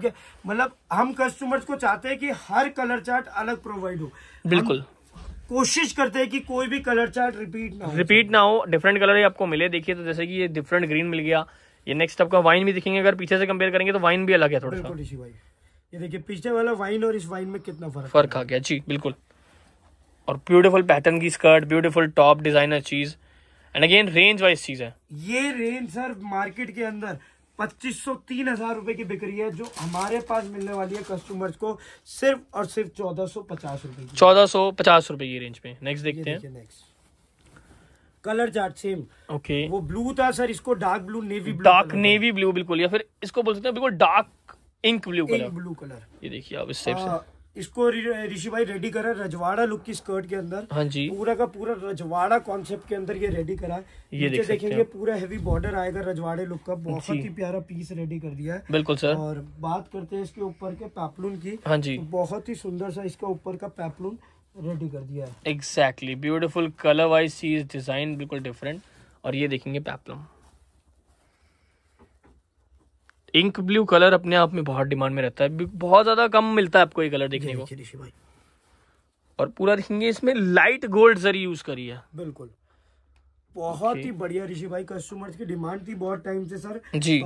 मतलब हम कस्टमर्स को चाहते हैं कि हर कलर चार्ट अलग प्रोवाइड हो बिल्कुल कोशिश करते हैं कि कोई भी कलर चार्ट रिपीट ना हो रिपीट ना हो डिफरेंट कलर ही आपको मिले देखिए तो जैसे कि ये डिफरेंट ग्रीन मिल गया ये नेक्स्ट आपका वाइन भी दिखेंगे अगर पीछे से कंपेयर करेंगे तो वाइन भी अलग है थोड़ा सा ये देखिए पीछे वाला वाइन और इस वाइन में कितना फर्क फर्क आ गया जी बिल्कुल और ब्यूटीफुल पैटर्न की स्कर्ट ब्यूटीफुल टॉप डिजाइनर चीज एंड अगेन रेंज वाइज चीज है ये रेंज सर मार्केट के अंदर पच्चीस सौ तीन हजार रूपए की बिक्री है जो हमारे पास मिलने वाली है कस्टमर्स को सिर्फ और सिर्फ चौदह सौ पचास रुपए चौदह सौ पचास रुपए की रेंज में नेक्स्ट देखते हैं next colour chart same okay वो ब्लू था सर इसको dark blue navy blue dark navy blue बिल्कुल या फिर इसको बोल सकते हैं बिल्कुल dark ink blue colour blue colour ये देखिए आप इस से हाँ, इसको ऋषि भाई रेडी करा रजवाड़ा लुक की स्कर्ट के अंदर हाँ जी पूरा का पूरा रजवाड़ा कॉन्सेप्ट के अंदर ये रेडी करा है ये देख देखेंगे पूरा हेवी बॉर्डर आएगा रजवाड़े लुक का बहुत ही प्यारा पीस रेडी कर दिया है बिल्कुल सर और बात करते हैं इसके ऊपर के पैपलून की हाँ जी तो बहुत ही सुंदर सा इसका ऊपर का पैपलून रेडी कर दिया है exactly beautiful colour wise see is design बिल्कुल डिफरेंट और ये देखेंगे पैप्लम इंक ब्लू कलर अपने आप में बहुत डिमांड में रहता है बहुत ज्यादा कम मिलता है आपको ये कलर देखने को भाई और पूरा देखेंगे इसमें लाइट गोल्ड जरी यूज करी है बिल्कुल बहुत okay. ही बढ़िया ऋषि भाई कस्टमर्स की डिमांड थी बहुत टाइम से सर जी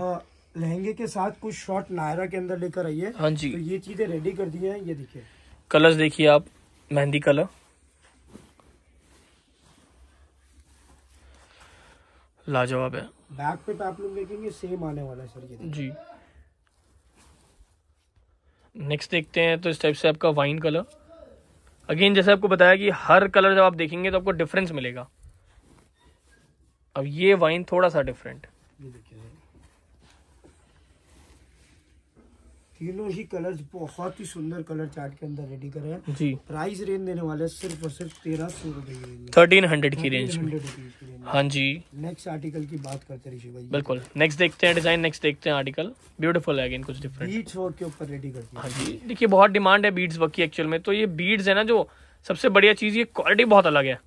लहंगे के साथ कुछ शॉर्ट नायरा के अंदर लेकर आइए हाँ जी तो ये चीजें रेडी कर दी है ये देखिए कलर देखिए आप मेहंदी कलर लाजवाब है बैक पे तो आप लोग देखेंगे सेम आने वाला है सर ये जी नेक्स्ट देखते हैं तो इस टाइप से आपका वाइन कलर अगेन जैसे आपको बताया कि हर कलर जब आप देखेंगे तो आपको डिफरेंस मिलेगा अब ये वाइन थोड़ा सा डिफरेंट तीनों ही कलर्स बहुत ही सुंदर कलर चार्ट के अंदर रेडी करे हैं जी प्राइस रेंज देने वाले सिर्फ और सिर्फ तेरह सौ रुपए थर्टीन हंड्रेड की रेंज हाँ जी नेक्स्ट आर्टिकल की बात करते ऋषि भाई बिल्कुल नेक्स्ट देखते हैं डिजाइन नेक्स्ट देखते हैं आर्टिकल ब्यूटीफुल है कुछ डिफरेंट बीट्स वर्क के ऊपर रेडी करते हैं हाँ जी देखिए बहुत डिमांड है बीट्स वर्क की एक्चुअल में तो ये बीट्स है ना जो सबसे बढ़िया चीज ये क्वालिटी बहुत अलग है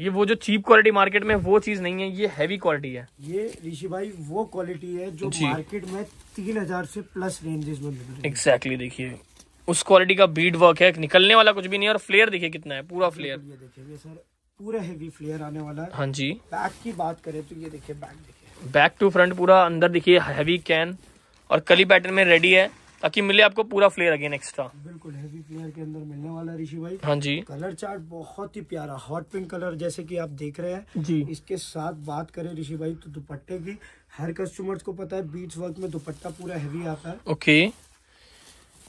ये वो जो चीप क्वालिटी मार्केट में वो चीज नहीं है ये हैवी क्वालिटी है ये ऋषि भाई वो क्वालिटी है जो मार्केट में तीन हजार से प्लस रेंजेस में मिल एग्जैक्टली देखिए उस क्वालिटी का बीड वर्क है निकलने वाला कुछ भी नहीं है और फ्लेयर देखिए कितना है पूरा फ्लेयर ये देखिए सर पूरा हैवी फ्लेयर आने वाला है हाँ जी बैक की बात करें तो ये देखिए बैक देखिए बैक टू फ्रंट पूरा अंदर देखिए हैवी कैन और कली पैटर्न में रेडी है ताकि मिले आपको पूरा फ्लेयर अगेन एक्स्ट्रा बिल्कुल हैवी फ्लेयर के अंदर मिलने वाला ऋषि भाई हाँ जी कलर चार्ट बहुत ही प्यारा हॉट पिंक कलर जैसे कि आप देख रहे हैं जी इसके साथ बात करें ऋषि भाई तो दुपट्टे की हर कस्टमर्स को पता है बीट्स वर्क में दुपट्टा पूरा हैवी आता है ओके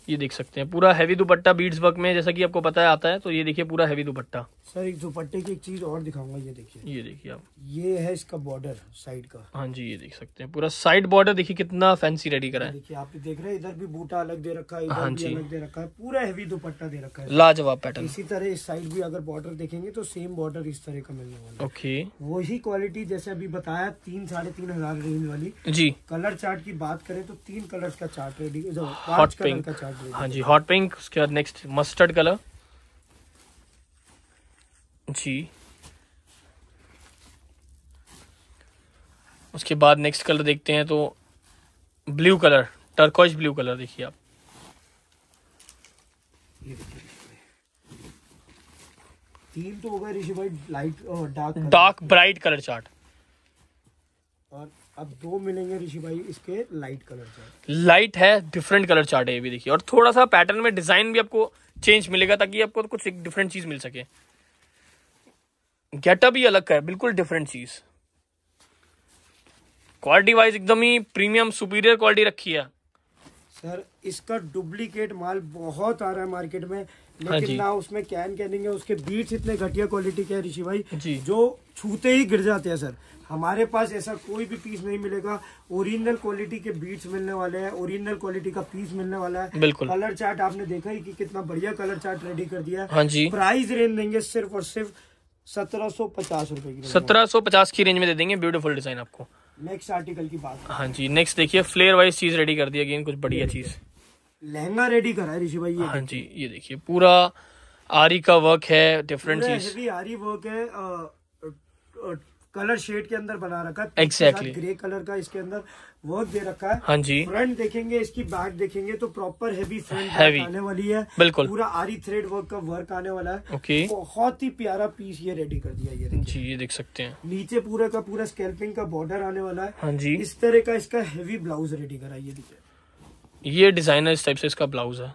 ये देख सकते हैं पूरा हैवी दुपट्टा बीट्स वर्क में जैसा की आपको पता है आता है तो ये देखिए पूरा हैवी दुपट्टा सर एक दुपट्टे की एक चीज और दिखाऊंगा ये देखिए ये देखिए आप ये है इसका बॉर्डर साइड का हाँ जी ये देख सकते हैं पूरा साइड बॉर्डर देखिए कितना फैंसी रेडी करा है देखिए आप देख रहे हैं इधर भी बूटा अलग दे रखा है हाँ जी अलग दे रखा है पूरा हैवी दुपट्टा दे रखा है लाजवाब पैटर्न इसी तरह इस साइड भी अगर बॉर्डर देखेंगे तो सेम बॉर्डर इस तरह का मिलने वाला ओके वही क्वालिटी जैसे अभी बताया तीन साढ़े तीन हजार रेंज वाली जी कलर चार्ट की बात करें तो तीन कलर का चार्ट रेडी हॉट पिंक का चार्ट हाँ जी हॉट पिंक उसके बाद नेक्स्ट मस्टर्ड कलर जी उसके बाद नेक्स्ट कलर देखते हैं तो blue colour turquoise blue colour देखिए आप तीन तो हो ऋषि भाई light dark dark bright colour chart और अब दो मिलेंगे ऋषि भाई इसके लाइट कलर चार्ट लाइट है डिफरेंट कलर चार्ट है ये भी देखिए और थोड़ा सा पैटर्न में डिजाइन भी आपको चेंज मिलेगा ताकि आपको कुछ डिफरेंट चीज मिल सके गेटअप ही अलग का है बिल्कुल डिफरेंट चीज क्वालिटी वाइज एकदम ही प्रीमियम सुपीरियर क्वालिटी रखी है सर इसका डुप्लीकेट माल बहुत आ रहा है मार्केट में हाँ लेकिन हाँ ना उसमें कैन कह है उसके बीट्स इतने घटिया क्वालिटी के हैं ऋषि भाई जो छूते ही गिर जाते हैं सर हमारे पास ऐसा कोई भी पीस नहीं मिलेगा ओरिजिनल क्वालिटी के बीट्स मिलने वाले हैं ओरिजिनल क्वालिटी का पीस मिलने वाला है बिल्कुल कलर चार्ट आपने देखा ही कि कितना बढ़िया कलर चार्ट रेडी कर दिया है हाँ प्राइस रेंज देंगे सिर्फ और सिर्फ सत्रह सौ पचास की रेंज में दे देंगे ब्यूटीफुल डिजाइन आपको नेक्स्ट आर्टिकल की बात हाँ जी नेक्स्ट देखिए फ्लेयर वाइज चीज रेडी कर दी अगेन कुछ बढ़िया चीज लहंगा रेडी करा है ऋषि भाई हाँ जी ये देखिए पूरा आरी का वर्क है डिफरेंट चीज आरी वर्क है कलर शेड के अंदर बना रखा है एक्सैक्टली ग्रे कलर का इसके अंदर वर्क दे रखा है हाँ जी फ्रंट देखेंगे इसकी बैक देखेंगे तो प्रॉपर हैवी फ्रंट हैवी आने वाली है बिल्कुल पूरा आरी थ्रेड वर्क का वर्क आने वाला है ओके बहुत ही प्यारा पीस ये रेडी कर दिया ये जी ये देख सकते हैं नीचे पूरा का पूरा स्केल्पिंग का बॉर्डर आने वाला है हाँ जी इस तरह का इसका हैवी ब्लाउज रेडी कराइए ये डिजाइनर इस टाइप से इसका ब्लाउज है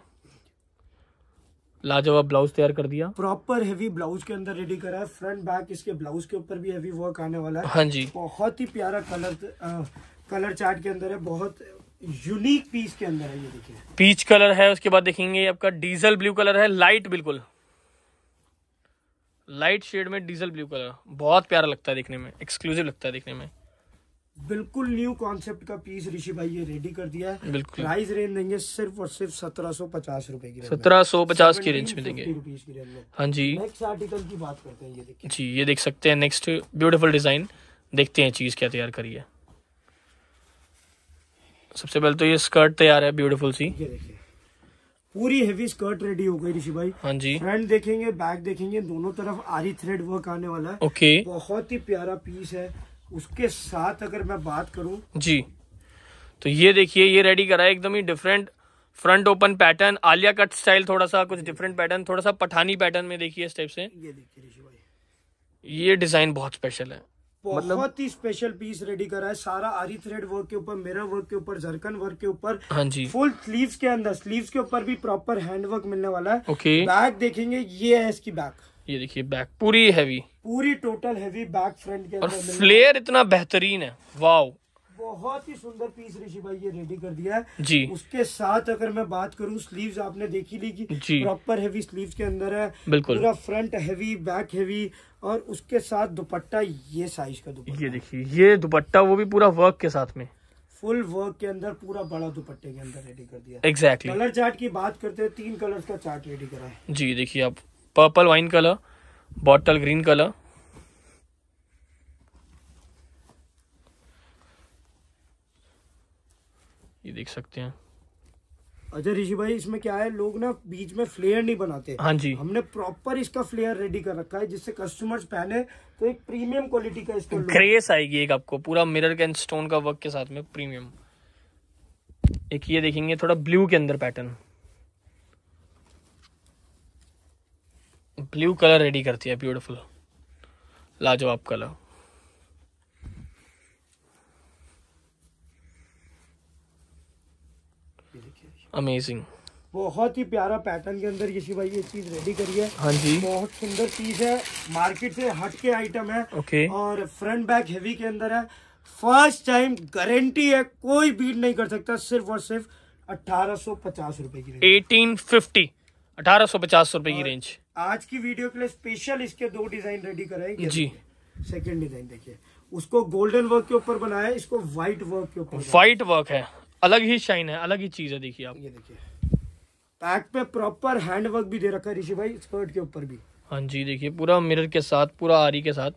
लाजवाब ब्लाउज तैयार कर दिया प्रॉपर हेवी ब्लाउज के अंदर रेडी करा है फ्रंट बैक इसके ब्लाउज के ऊपर भी हेवी वर्क आने वाला है हाँ जी बहुत ही प्यारा कलर कलर चार्ट के अंदर है बहुत यूनिक पीस के अंदर है ये देखिए पीच कलर है उसके बाद देखेंगे आपका डीजल ब्लू कलर है लाइट बिल्कुल लाइट शेड में डीजल ब्लू कलर बहुत प्यारा लगता है देखने में एक्सक्लूसिव लगता है देखने में बिल्कुल न्यू कॉन्सेप्ट का पीस ऋषि भाई ये रेडी कर दिया है बिल्कुल प्राइस रेंज देंगे सिर्फ और सिर्फ सत्रह सौ पचास रूपए की सत्रह सौ पचास की रेंज में देंगे हाँ जी नेक्स्ट आर्टिकल की बात करते हैं ये देखिए जी ये देख सकते हैं नेक्स्ट ब्यूटीफुल डिजाइन देखते हैं चीज क्या तैयार करी है सबसे पहले तो ये स्कर्ट तैयार है ब्यूटीफुल सी पूरी हेवी स्कर्ट रेडी हो गई ऋषि भाई हाँ जी फ्रंट देखेंगे बैक देखेंगे दोनों तरफ आरी थ्रेड वर्क आने वाला है ओके बहुत ही प्यारा पीस है उसके साथ अगर मैं बात करूं जी तो ये देखिए ये रेडी करा है एकदम ही different front open pattern Alia cut style थोड़ा सा कुछ डिफरेंट पैटर्न थोड़ा सा पठानी पैटर्न में देखिए इस टाइप से ये देखिए ये डिजाइन बहुत स्पेशल है बहुत मतलब- ही स्पेशल पीस रेडी करा है सारा आरी थ्रेड वर्क के ऊपर मेरा वर्क के ऊपर जरकन वर्क के ऊपर हाँ जी फुल स्लीव्स के अंदर स्लीव्स के ऊपर भी प्रॉपर हैंड वर्क मिलने वाला है ओके बैक देखेंगे ये है इसकी बैक ये देखिए बैक पूरी हैवी पूरी टोटल हैवी बैक फ्रंट के और फ्लेयर इतना बेहतरीन है वाओ बहुत ही सुंदर पीस ऋषि भाई ये रेडी कर दिया है जी उसके साथ अगर मैं बात करूँ स्लीव्स आपने देखी ली की प्रॉपर हैवी स्लीव्स के अंदर है बिल्कुल पूरा फ्रंट हैवी बैक हैवी और उसके साथ दुपट्टा ये साइज का दुपट्टा ये देखिए ये दुपट्टा वो भी पूरा वर्क के साथ में फुल वर्क के अंदर पूरा बड़ा दुपट्टे के अंदर रेडी कर दिया एग्जैक्टली exactly. कलर चार्ट की बात करते हैं तीन कलर का चार्ट रेडी करा है जी देखिए आप purple wine colour bottle green colour ये देख सकते हैं अजय ऋषि भाई इसमें क्या है लोग ना बीच में फ्लेयर नहीं बनाते हाँ जी हमने प्रॉपर इसका फ्लेयर रेडी कर रखा है जिससे कस्टमर्स पहने तो एक प्रीमियम क्वालिटी का इसका ग्रेस आएगी एक आपको पूरा मिरर के स्टोन का वर्क के साथ में प्रीमियम एक ये देखेंगे थोड़ा ब्लू के अंदर पैटर्न ब्लू कलर रेडी करती है ब्यूटीफुल लाजवाब कलर अमेजिंग बहुत ही प्यारा पैटर्न के अंदर यशी भाई ये चीज रेडी करी है हाँ जी बहुत सुंदर चीज है मार्केट से हट के आइटम है ओके और फ्रंट बैक हेवी के अंदर है फर्स्ट टाइम गारंटी है कोई बीट नहीं कर सकता सिर्फ और सिर्फ अठारह सौ पचास रूपए की एटीन फिफ्टी अठारह सौ पचास रूपए की रेंज आज की वीडियो के लिए स्पेशल इसके दो डिजाइन रेडी कराए जी सेकेंड डिजाइन देखिए उसको गोल्डन वर्क के ऊपर बनाया इसको व्हाइट वर्क के ऊपर व्हाइट वर्क है अलग ही शाइन है अलग ही चीज है देखिए आप ये देखिए पैक पे प्रॉपर हैंड वर्क भी दे रखा है ऋषि भाई स्कर्ट के ऊपर भी हाँ जी देखिए पूरा मिरर के साथ पूरा आरी के साथ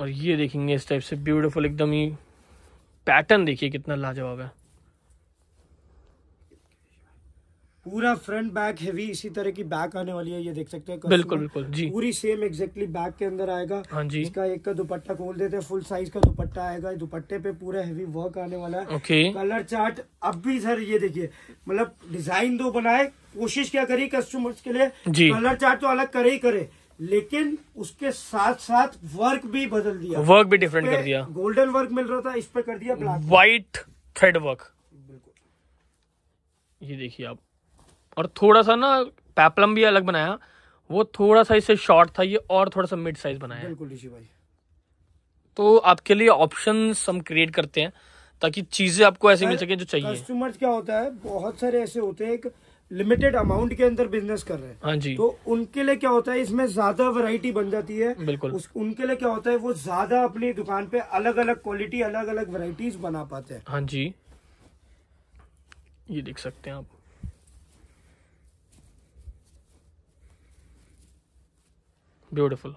और ये देखेंगे इस टाइप से ब्यूटीफुल एकदम ही पैटर्न देखिए कितना लाजवाब है पूरा फ्रंट बैक हैवी इसी तरह की बैक आने वाली है ये देख सकते हैं बिल्कुल बिल्कुल जी पूरी सेम एग्जैक्टली बैक के अंदर आएगा हाँ जी इसका एक का दुपट्टा खोल देते हैं फुल साइज का दुपट्टा आएगा दुपट्टे पे पूरा हैवी वर्क आने वाला है ओके कलर चार्ट अब भी सर ये देखिए मतलब डिजाइन दो बनाए कोशिश क्या करी कस्टमर्स के लिए कलर चार्ट तो अलग करे ही करे लेकिन उसके साथ साथ वर्क भी बदल दिया वर्क भी डिफरेंट कर दिया गोल्डन वर्क मिल रहा था इस पे कर दिया व्हाइट थ्रेड वर्क बिल्कुल ये देखिए आप और थोड़ा सा ना पैपलम भी अलग बनाया वो थोड़ा सा इससे शॉर्ट था ये और थोड़ा सा मिड साइज बनाया बिल्कुल ऋषि भाई तो आपके लिए ऑप्शन हम क्रिएट करते हैं ताकि चीजें आपको ऐसे मिल सके जो चाहिए कस्टमर क्या होता है बहुत सारे ऐसे होते हैं एक लिमिटेड अमाउंट के अंदर बिजनेस कर रहे हैं हाँ जी तो उनके लिए क्या होता है इसमें ज्यादा वैरायटी बन जाती है बिल्कुल उस, उनके लिए क्या होता है वो ज्यादा अपनी दुकान पे अलग अलग क्वालिटी अलग अलग वैरायटीज बना पाते हैं हाँ जी ये देख सकते हैं आप ब्यूटीफुल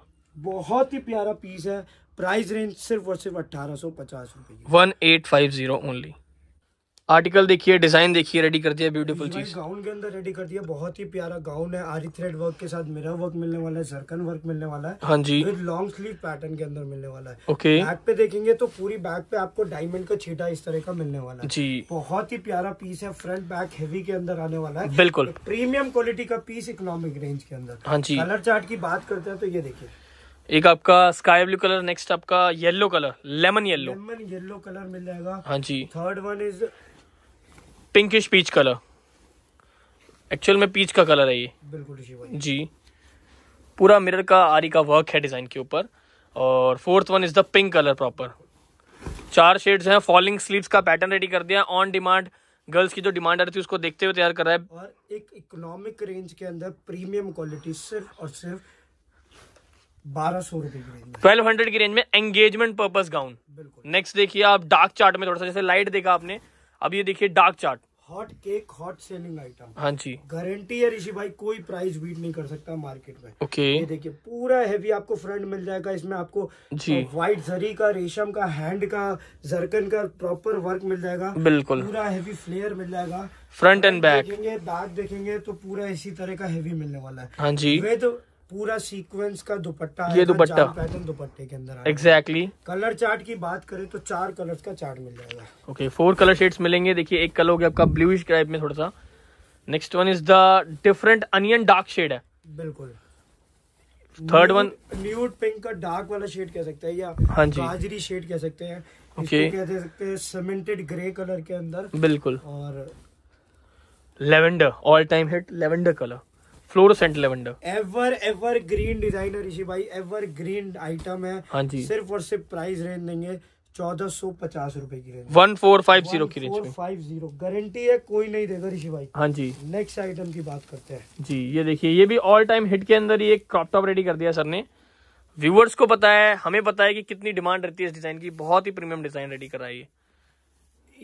बहुत ही प्यारा पीस है प्राइस रेंज सिर्फ और सिर्फ अट्ठारह सौ पचास रुपये one eight five zero only article देखिए डिजाइन देखिए रेडी कर दिया ब्यूटीफुल चीज गाउन के अंदर रेडी कर दिया बहुत ही प्यारा गाउन है आरी थ्रेड वर्क के साथ मेरा वर्क मिलने वाला है जरकन वर्क मिलने वाला है हाँ जी लॉन्ग स्लीव पैटर्न के अंदर मिलने वाला है ओके बैक पे देखेंगे तो पूरी बैक पे आपको डायमंड का छीटा इस तरह का मिलने वाला है जी बहुत ही प्यारा पीस है फ्रंट बैक हेवी के अंदर आने वाला है बिल्कुल प्रीमियम क्वालिटी का पीस इकोनॉमिक रेंज के अंदर हाँ जी कलर चार्ट की बात करते हैं तो ये देखिए एक आपका स्काई ब्लू कलर नेक्स्ट आपका yellow colour lemon yellow lemon yellow colour मिल जाएगा हाँ जी third one is pinkish peach colour actual में पीच का कलर है ये बिल्कुल जी पूरा मिरर का आरी का वर्क है डिज़ाइन के ऊपर और fourth one is the pink colour proper चार शेड्स हैं फॉलिंग स्लीव्स का पैटर्न रेडी कर दिया ऑन डिमांड गर्ल्स की जो डिमांड आ रही थी उसको देखते हुए तैयार कर रहा है और एक इकोनॉमिक रेंज के अंदर प्रीमियम क्वालिटी सिर्फ और सिर्फ बारह सौ रुपए की रेंज ट्वेल्व हंड्रेड की रेंज में एंगेजमेंट पर्पस गाउन बिल्कुल नेक्स्ट देखिए आप डार्क चार्ट में थोड़ा सा जैसे लाइट देखा आपने अब ये देखिए dark chart hot cake hot selling item हाँ जी गारंटी है ऋषि भाई कोई प्राइस बीट नहीं कर सकता मार्केट में ओके ये देखिए पूरा हैवी आपको फ्रंट मिल जाएगा इसमें आपको जी व्हाइट जरी का रेशम का हैंड का जरकन का प्रॉपर वर्क मिल जाएगा बिल्कुल पूरा हैवी फ्लेयर मिल जाएगा फ्रंट एंड बैक देखेंगे बैक देखेंगे तो पूरा इसी तरह का हैवी मिलने वाला है हाँ जी वे तो पूरा सीक्वेंस का दुपट्टा ये दुपट्टा पैटर्न दुपट्टे के अंदर एग्जैक्टली exactly. कलर चार्ट की बात करें तो चार कलर का चार्ट मिल जाएगा ओके फोर कलर शेड्स मिलेंगे देखिए एक कलर हो गया आपका ब्लू टाइप में थोड़ा सा next one is the different onion dark shade है बिल्कुल थर्ड वन न्यूट पिंक का डार्क वाला शेड कह सकते हैं या हाँ जी बाजरी शेड कह सकते हैं ओके कह सकते हैं सीमेंटेड ग्रे कलर के अंदर बिल्कुल और lavender all time hit lavender colour fluorescent lavender ever ever green design है ऋषि भाई एवर ग्रीन आइटम है हाँ जी सिर्फ और सिर्फ प्राइस रेंज देंगे चौदह सौ पचास रूपए की range one four five zero की रेंज फाइव जीरो गारंटी है कोई नहीं देगा ऋषि भाई हाँ जी नेक्स्ट आइटम की बात करते हैं जी ये देखिए ये भी ऑल टाइम हिट के अंदर ये क्रॉप टॉप रेडी कर दिया सर ने व्यूवर्स को पता है हमें पता है कि कितनी डिमांड रहती है इस डिजाइन की बहुत ही प्रीमियम डिजाइन रेडी कराई है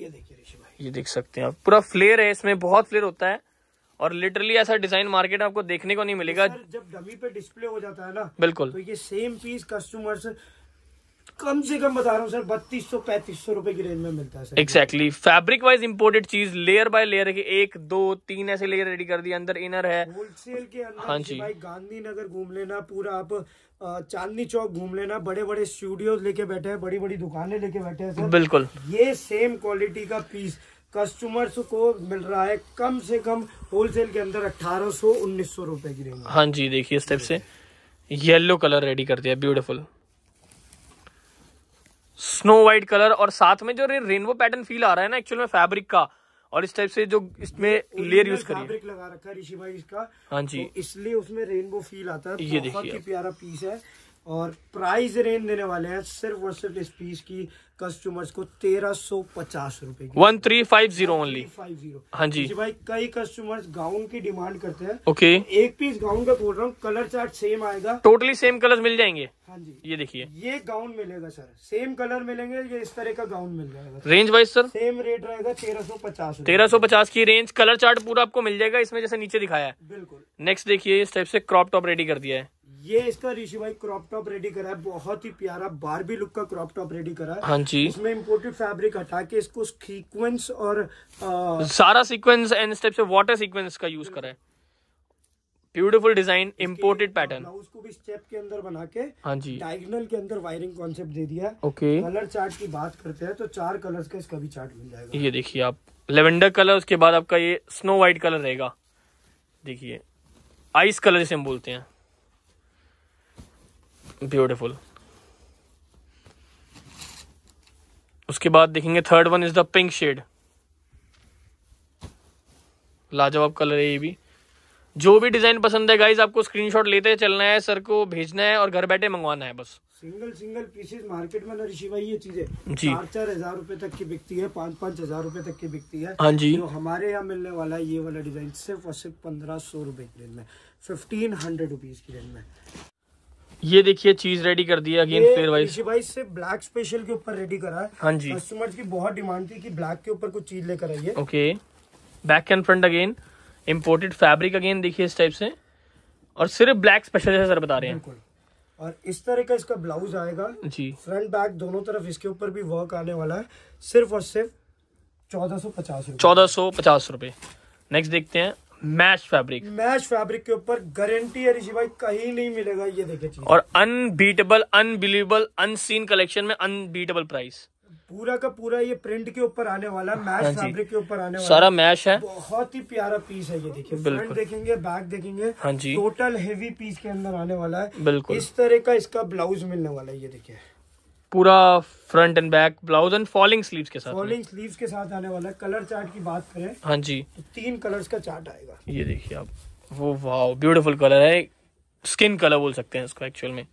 ये देखिए ऋषि भाई ये देख सकते हैं आप पूरा फ्लेयर है इसमें बहुत फ्लेयर होता है और लिटरली ऐसा डिजाइन मार्केट आपको देखने को नहीं मिलेगा जब डमी पे डिस्प्ले हो जाता है ना बिल्कुल तो ये सेम पीस कस्टमर कम से कम बता रहा हूँ सर बत्तीस सौ पैंतीस सौ रुपए की रेंज में मिलता है एक्सैक्टली फैब्रिक वाइज इम्पोर्टेड चीज लेयर बाय लेयर की एक दो तीन ऐसे लेयर रेडी कर दिया अंदर इनर है होलसेल के अंदर हाँ जी भाई गांधीनगर घूम लेना पूरा आप चांदनी चौक घूम लेना बड़े बड़े स्टूडियोज लेके बैठे हैं बड़ी बड़ी दुकानें लेके बैठे हैं बिल्कुल ये सेम क्वालिटी का पीस कस्टमर्स को मिल रहा है कम से कम होलसेल के अंदर अट्ठारह सौ उन्नीस सौ रूपए की रेंज हाँ जी देखिए इस टाइप से येलो कलर रेडी कर दिया ब्यूटीफुल स्नो व्हाइट कलर और साथ में जो रेनबो पैटर्न फील आ रहा है ना एक्चुअल में फैब्रिक का और इस टाइप से जो इसमें लेयर यूज करिए फैब्रिक लगा रखा है ऋषि भाई इसका हाँ जी तो इसलिए उसमें रेनबो फील आता है ये देखिए प्यारा पीस है और प्राइस रेंज देने वाले हैं सिर्फ और सिर्फ इस पीस की कस्टमर्स को तेरह सौ पचास रूपए one three five zero only five zero हाँ जी भाई कई कस्टमर्स गाउन की डिमांड करते हैं ओके okay. तो एक पीस गाउन का बोल रहा हूँ कलर चार्ट सेम आएगा टोटली सेम कलर मिल जाएंगे हाँ जी ये देखिए ये गाउन मिलेगा सर सेम कलर मिलेंगे ये इस तरह का गाउन मिल जाएगा range wise sir same rate रहेगा तेरह सौ पचास तेरह सौ पचास की रेंज कलर चार्ट पूरा आपको मिल जाएगा इसमें जैसे नीचे दिखाया है बिल्कुल नेक्स्ट देखिए इस टाइप से क्रॉप टॉप रेडी कर दिया है ये इसका ऋषि भाई क्रॉप टॉप रेडी करा है बहुत ही प्यारा बारबी लुक का क्रॉप टॉप रेडी करा है हाँ जी इसमें इम्पोर्टेड फैब्रिक हटा के इसको सीक्वेंस और आ... सारा सीक्वेंस एंड स्टेप से वाटर सीक्वेंस का यूज करा है beautiful design imported pattern blouse को भी स्टेप के अंदर बना के हाँ जी डायगनल के अंदर वायरिंग कॉन्सेप्ट दे दिया है ओके कलर चार्ट की बात करते हैं तो चार कलर का इसका भी चार्ट मिल जाएगा ये देखिए आप लेवेंडर कलर उसके बाद आपका ये स्नो व्हाइट कलर रहेगा देखिए आइस कलर जिसे हम बोलते हैं ब्यूटिफुल उसके बाद देखेंगे third one is the pink shade लाजवाब कलर है ये भी जो भी डिजाइन पसंद है गाइज आपको स्क्रीनशॉट लेते चलना है सर को भेजना है और घर बैठे मंगवाना है बस सिंगल सिंगल पीसेज मार्केट में ये चीजें जी चार चार हजार रूपए तक की बिकती है पाँच पाँच हजार रूपए तक की बिकती है हाँ जी तो हमारे यहाँ मिलने वाला है ये वाला डिजाइन सिर्फ और सिर्फ पंद्रह सौ रूपए की रेंज में फिफ्टीन हंड्रेड रुपीज की रेंज में ये देखिए चीज रेडी कर दी अगेन फेयर वाइज भाई से ब्लैक स्पेशल के ऊपर रेडी करा है हाँ जी कस्टमर की बहुत डिमांड थी कि ब्लैक के ऊपर कुछ चीज लेकर आइए okay back and front again imported fabric again देखिए इस टाइप से और सिर्फ ब्लैक स्पेशल जैसे सर बता रहे हैं और इस तरह का इसका ब्लाउज आएगा जी फ्रंट बैक दोनों तरफ इसके ऊपर भी वर्क आने वाला है सिर्फ और सिर्फ चौदह सौ पचास चौदह सौ पचास रूपए नेक्स्ट देखते हैं मैश फैब्रिक मैश फैब्रिक के ऊपर गारंटी है ऋषि भाई कहीं नहीं मिलेगा ये चीज़ और अनबीटेबल अनबिलीवेबल अनसीन कलेक्शन में अनबीटेबल प्राइस पूरा का पूरा ये प्रिंट के ऊपर आने वाला है हाँ फैब्रिक के ऊपर आने वाला सारा मैश है बहुत ही प्यारा पीस है ये देखिए फ्रंट देखेंगे बैक देखेंगे हाँ जी टोटल हेवी पीस के अंदर आने वाला है बिल्कुल इस तरह का इसका ब्लाउज मिलने वाला है ये देखिए पूरा front and back blouse and falling sleeves के साथ फॉलिंग स्लीव्स के साथ आने वाला है कलर चार्ट की बात करें हाँ जी तो तीन कलर्स का चार्ट आएगा ये देखिए आप वो वाह ब्यूटीफुल कलर है स्किन कलर बोल सकते हैं इसको एक्चुअल में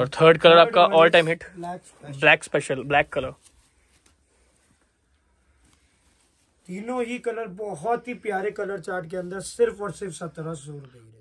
और थर्ड कलर आपका all time hit black special black colour तीनों ही कलर बहुत ही प्यारे कलर चार्ट के अंदर सिर्फ और सिर्फ सत्रह सौ रुपए